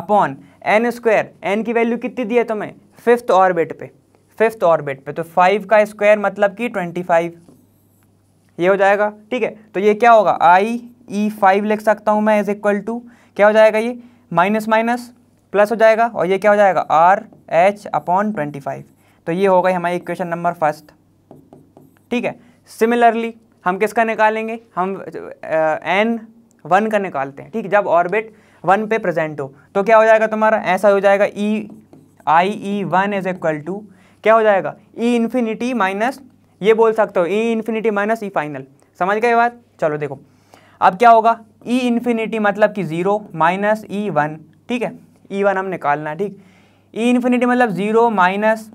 upon n square n की वैल्यू कितनी दी है तुम्हें फिफ्थ ऑर्बिट पे फिफ्थ ऑर्बिट पे तो फाइव का स्क्वायर मतलब कि ट्वेंटी फाइव ये हो जाएगा ठीक है तो ये क्या होगा आई ई फाइव लिख सकता हूँ मैं इज इक्वल टू क्या हो जाएगा ये माइनस माइनस प्लस हो जाएगा और ये क्या हो जाएगा R H upon twenty five तो ये हो गई हमारी इक्वेशन नंबर फर्स्ट ठीक है सिमिलरली हम किसका निकालेंगे हम एन वन का निकालते हैं ठीक जब ऑर्बिट वन पे प्रेजेंट हो तो क्या हो जाएगा तुम्हारा ऐसा हो जाएगा E I E one is equal to क्या हो जाएगा ई इन्फिनिटी माइनस ये बोल सकते हो E infinity minus E final समझ गए बात चलो देखो अब क्या होगा ई e इन्फिनिटी मतलब कि ज़ीरो माइनस ई वन ठीक है ई e वन हम निकालना है ठीक ई e इन्फिनिटी मतलब zero minus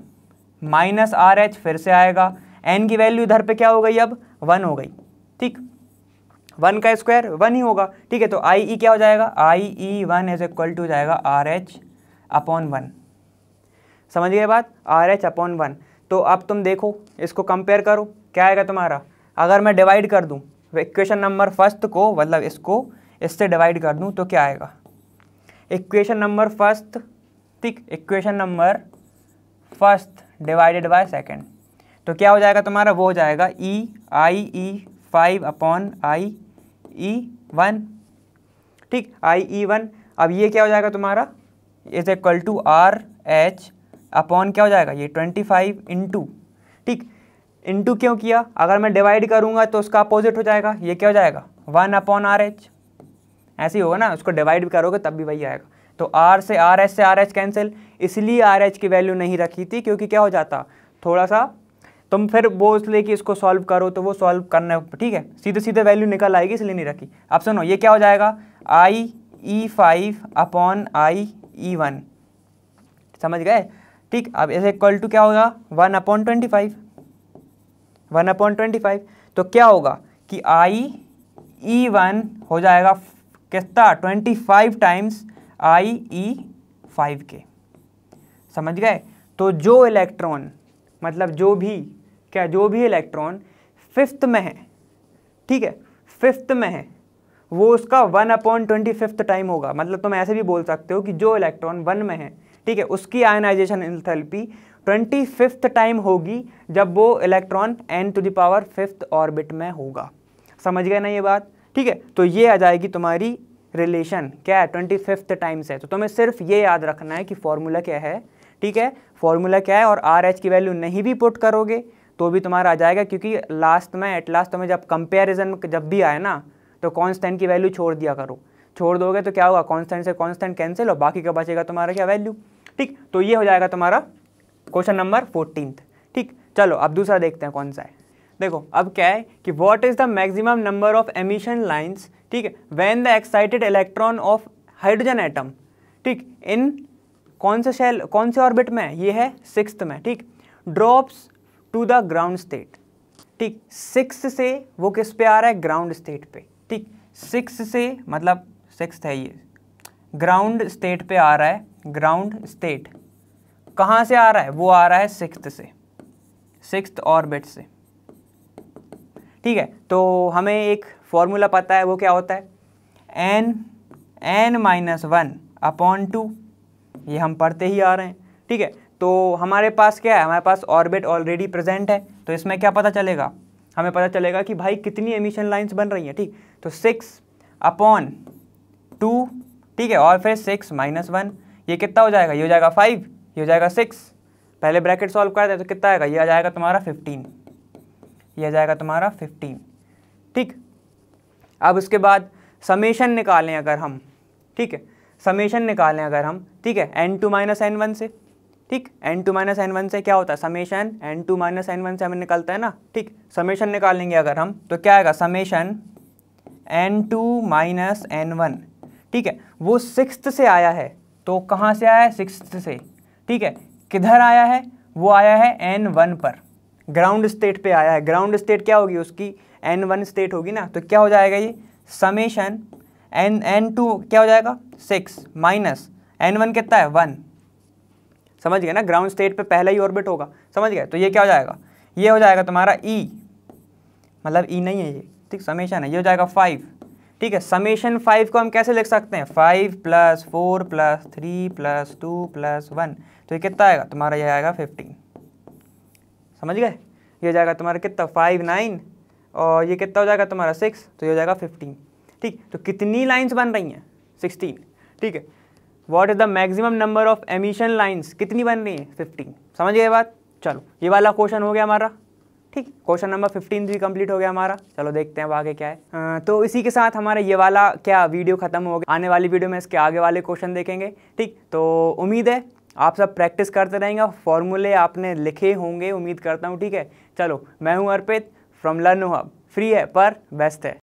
minus R H फिर से आएगा एन की वैल्यू इधर पे क्या हो गई अब वन हो गई ठीक वन का स्क्वायर वन ही होगा ठीक है तो आई ई e क्या हो जाएगा I E one is equal to जाएगा आर एच अपॉन वन समझ गए बात आर एच अपॉन वन तो अब तुम देखो इसको कंपेयर करो क्या आएगा तुम्हारा अगर मैं डिवाइड कर दूँ इक्वेशन नंबर फर्स्ट को मतलब इसको इससे डिवाइड कर दूँ तो क्या आएगा इक्वेशन नंबर फर्स्ट ठीक equation number first divided by second तो क्या हो जाएगा तुम्हारा वो हो जाएगा E I E five upon I E one ठीक आई ई वन अब ये क्या हो जाएगा तुम्हारा is equal to R H upon क्या हो जाएगा ये ट्वेंटी फाइव इंटू ठीक इंटू क्यों किया अगर मैं डिवाइड करूँगा तो उसका अपोजिट हो जाएगा ये क्या हो जाएगा वन अपॉन आर एच ऐसे ही होगा ना उसको डिवाइड भी करोगे तब भी वही आएगा तो आर से आर एच से आर एच कैंसिल इसलिए आर एच की वैल्यू नहीं रखी थी क्योंकि क्या हो जाता थोड़ा सा तुम फिर वो इसलिए कि इसको सॉल्व करो तो वो सॉल्व करने ठीक है सीधे सीधे वैल्यू निकल आएगी इसलिए नहीं रखी अब सुनो ये क्या हो जाएगा I E five upon I E one समझ गए ठीक अब इसे इक्वल टू क्या होगा one upon twenty five one upon twenty five तो क्या होगा कि आई ई वन हो जाएगा कितना twenty five times I E five के समझ गए तो जो इलेक्ट्रॉन मतलब जो भी क्या जो भी इलेक्ट्रॉन फिफ्थ में है ठीक है फिफ्थ में है वो उसका one upon twenty fifth time होगा मतलब तुम तो ऐसे भी बोल सकते हो कि जो इलेक्ट्रॉन वन में है ठीक है उसकी ionization enthalpy twenty fifth time होगी जब वो electron n to the power fifth orbit में होगा समझ गए ना ये बात ठीक है तो ये आ जाएगी तुम्हारी रिलेशन क्या है ट्वेंटी फिफ्थ टाइम्स है तो तुम्हें सिर्फ ये याद रखना है कि फॉर्मूला क्या है ठीक है फॉर्मूला क्या है और आर एच की वैल्यू नहीं भी पुट करोगे तो भी तुम्हारा आ जाएगा क्योंकि लास्ट में एट लास्ट तुम्हें जब कंपेरिजन जब भी आए ना तो कॉन्स्टेंट की वैल्यू छोड़ दिया करो छोड़ दोगे तो क्या होगा कॉन्स्टेंट से कॉन्स्टेंट कैंसिल और बाकी का बचेगा तुम्हारा क्या वैल्यू ठीक तो ये हो जाएगा तुम्हारा क्वेश्चन नंबर फोर्टीन ठीक चलो अब दूसरा देखते हैं कौन सा है देखो अब क्या है कि what is the maximum number of emission lines ठीक है when the excited electron of hydrogen atom ठीक इन कौन से शेल कौन से ऑर्बिट में है ये है सिक्स में ठीक drops to the ground state ठीक सिक्स से वो किस पे आ रहा है ग्राउंड स्टेट पे ठीक सिक्स से मतलब सिक्स है ये ग्राउंड स्टेट पे आ रहा है ग्राउंड स्टेट कहाँ से आ रहा है वो आ रहा है सिक्स से सिक्स ऑर्बिट से ठीक है तो हमें एक फॉर्मूला पता है वो क्या होता है n n minus one upon two ये हम पढ़ते ही आ रहे हैं ठीक है तो हमारे पास क्या है हमारे पास ऑर्बिट ऑलरेडी प्रेजेंट है तो इसमें क्या पता चलेगा हमें पता चलेगा कि भाई कितनी एमिशन लाइंस बन रही हैं ठीक तो सिक्स अपॉन टू ठीक है और फिर सिक्स माइनस वन ये कितना हो जाएगा ये हो जाएगा फाइव ये हो जाएगा सिक्स पहले ब्रैकेट सॉल्व कर दें तो कितना आएगा ये आ जाएगा तुम्हारा फिफ्टीन यह जाएगा तुम्हारा फिफ्टीन ठीक अब उसके बाद समेशन निकालें अगर हम ठीक है समेशन निकालें अगर हम ठीक है n two minus n one से ठीक n two minus n one से क्या होता है summation n two minus n one से हमें निकलता है ना ठीक समेशन निकालेंगे अगर हम तो क्या आएगा summation n two minus n one ठीक है वो सिक्स से आया है तो कहाँ से आया है सिक्स से ठीक है किधर आया है वो आया है एन वन पर ग्राउंड स्टेट पे आया है ग्राउंड स्टेट क्या होगी उसकी एन वन स्टेट होगी ना तो क्या हो जाएगा ये समेशन एन एन टू क्या हो जाएगा सिक्स माइनस एन वन कितना है वन समझ गया ना ग्राउंड स्टेट पे पहला ही ऑर्बिट होगा समझ गया तो ये क्या हो जाएगा ये हो जाएगा तुम्हारा ई e। मतलब ई e नहीं है ये ठीक समेशन है ये हो जाएगा फाइव ठीक है समेशन फाइव को हम कैसे लिख सकते हैं five plus four plus three plus two plus one तो ये कितना आएगा तुम्हारा ये आएगा फिफ्टीन समझ गए ये हो जाएगा तुम्हारा कितना फाइव नाइन और ये कितना हो जाएगा तुम्हारा सिक्स तो ये हो जाएगा फिफ्टीन ठीक तो कितनी लाइन्स बन रही हैं सिक्सटीन ठीक है what is the maximum number of emission lines कितनी बन रही हैं फिफ्टीन समझ गए बात चलो ये वाला क्वेश्चन हो गया हमारा ठीक क्वेश्चन नंबर फिफ्टीन भी कंप्लीट हो गया हमारा चलो देखते हैं अब आगे क्या है आ, तो इसी के साथ हमारा ये वाला क्या वीडियो खत्म हो गया आने वाली वीडियो में इसके आगे वाले क्वेश्चन देखेंगे ठीक तो उम्मीद है आप सब प्रैक्टिस करते रहेंगे फॉर्मूले आपने लिखे होंगे उम्मीद करता हूँ ठीक है चलो मैं हूँ Arpit from learn hub free है पर बेस्ट है